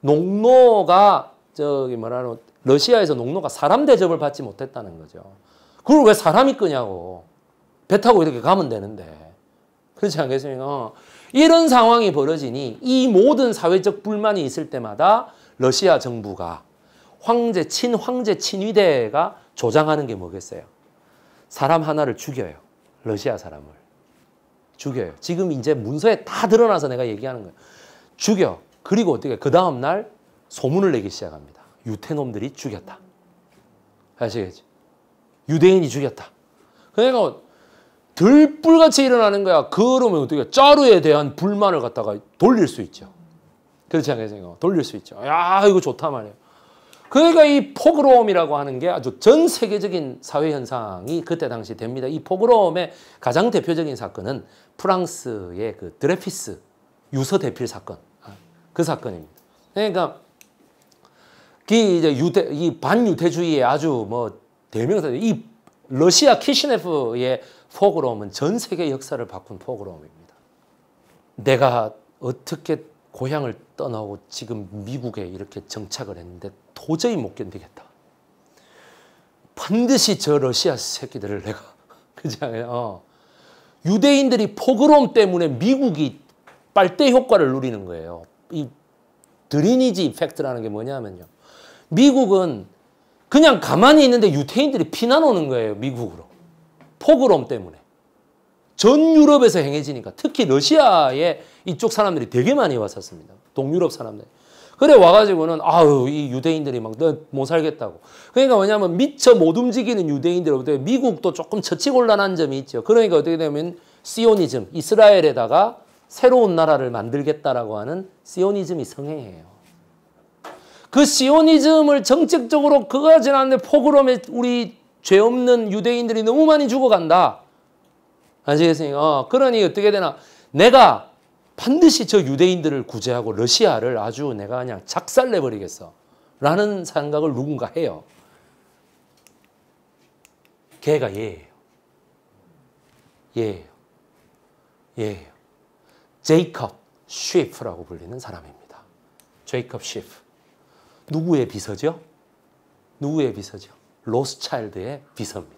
Speaker 1: 농노가 저기 뭐라노 러시아에서 농노가 사람 대접을 받지 못했다는 거죠. 그걸 왜 사람이 끄냐고. 배 타고 이렇게 가면 되는데. 그렇지 않겠습니까? 어. 이런 상황이 벌어지니 이 모든 사회적 불만이 있을 때마다 러시아 정부가 황제 친황제 친위대가 조장하는 게 뭐겠어요? 사람 하나를 죽여요. 러시아 사람을. 죽여요. 지금 이제 문서에 다 드러나서 내가 얘기하는 거예요. 죽여. 그리고 어떻게 그 다음 날 소문을 내기 시작합니다. 유태놈들이 죽였다. 아시겠지? 유대인이 죽였다. 그러니까 들불같이 일어나는 거야. 그러면 어떻게 짜루에 대한 불만을 갖다가 돌릴 수 있죠. 그렇지 않겠어요? 돌릴 수 있죠. 야 이거 좋다 말이에 그러니까 이 포그롬이라고 하는 게 아주 전 세계적인 사회 현상이 그때 당시 됩니다. 이 포그롬의 가장 대표적인 사건은 프랑스의 그 드레피스 유서 대필 사건 아, 그 사건입니다. 그러니까 그 이제 유대 이 반유태주의의 아주 뭐 대명사 이 러시아 키시네프의 포그롬은 전 세계 역사를 바꾼 포그롬입니다. 내가 어떻게 고향을 떠나고 지금 미국에 이렇게 정착을 했는데 도저히 못 견디겠다. 반드시 저 러시아 새끼들을 내가 그잖 어. 유대인들이 포그롬 때문에 미국이 빨대 효과를 누리는 거예요. 이 드리니지 이펙트라는 게 뭐냐면요. 미국은 그냥 가만히 있는데 유태인들이 피난 오는 거예요. 미국으로. 포그롬 때문에. 전 유럽에서 행해지니까 특히 러시아에 이쪽 사람들이 되게 많이 왔었습니다. 동유럽 사람들. 그래 와가지고는 아유 이 유대인들이 막못 살겠다고. 그러니까 왜냐하면 미처 못 움직이는 유대인들로부터 미국도 조금 처치곤란한 점이 있죠. 그러니까 어떻게 되면 시오니즘 이스라엘에다가 새로운 나라를 만들겠다라고 하는 시오니즘이 성행해요. 그 시오니즘을 정책적으로 그가 지났는데 포그롬에 우리 죄 없는 유대인들이 너무 많이 죽어간다. 아시겠습니까? 어, 그러니 어떻게 되나. 내가 반드시 저 유대인들을 구제하고 러시아를 아주 내가 그냥 작살내버리겠어. 라는 생각을 누군가 해요. 걔가 얘예요. 얘예요. 얘예요. 제이컵 쉐프라고 불리는 사람입니다. 제이컵 쉐프. 누구의 비서죠? 누구의 비서죠? 로스차일드의 비서입니다.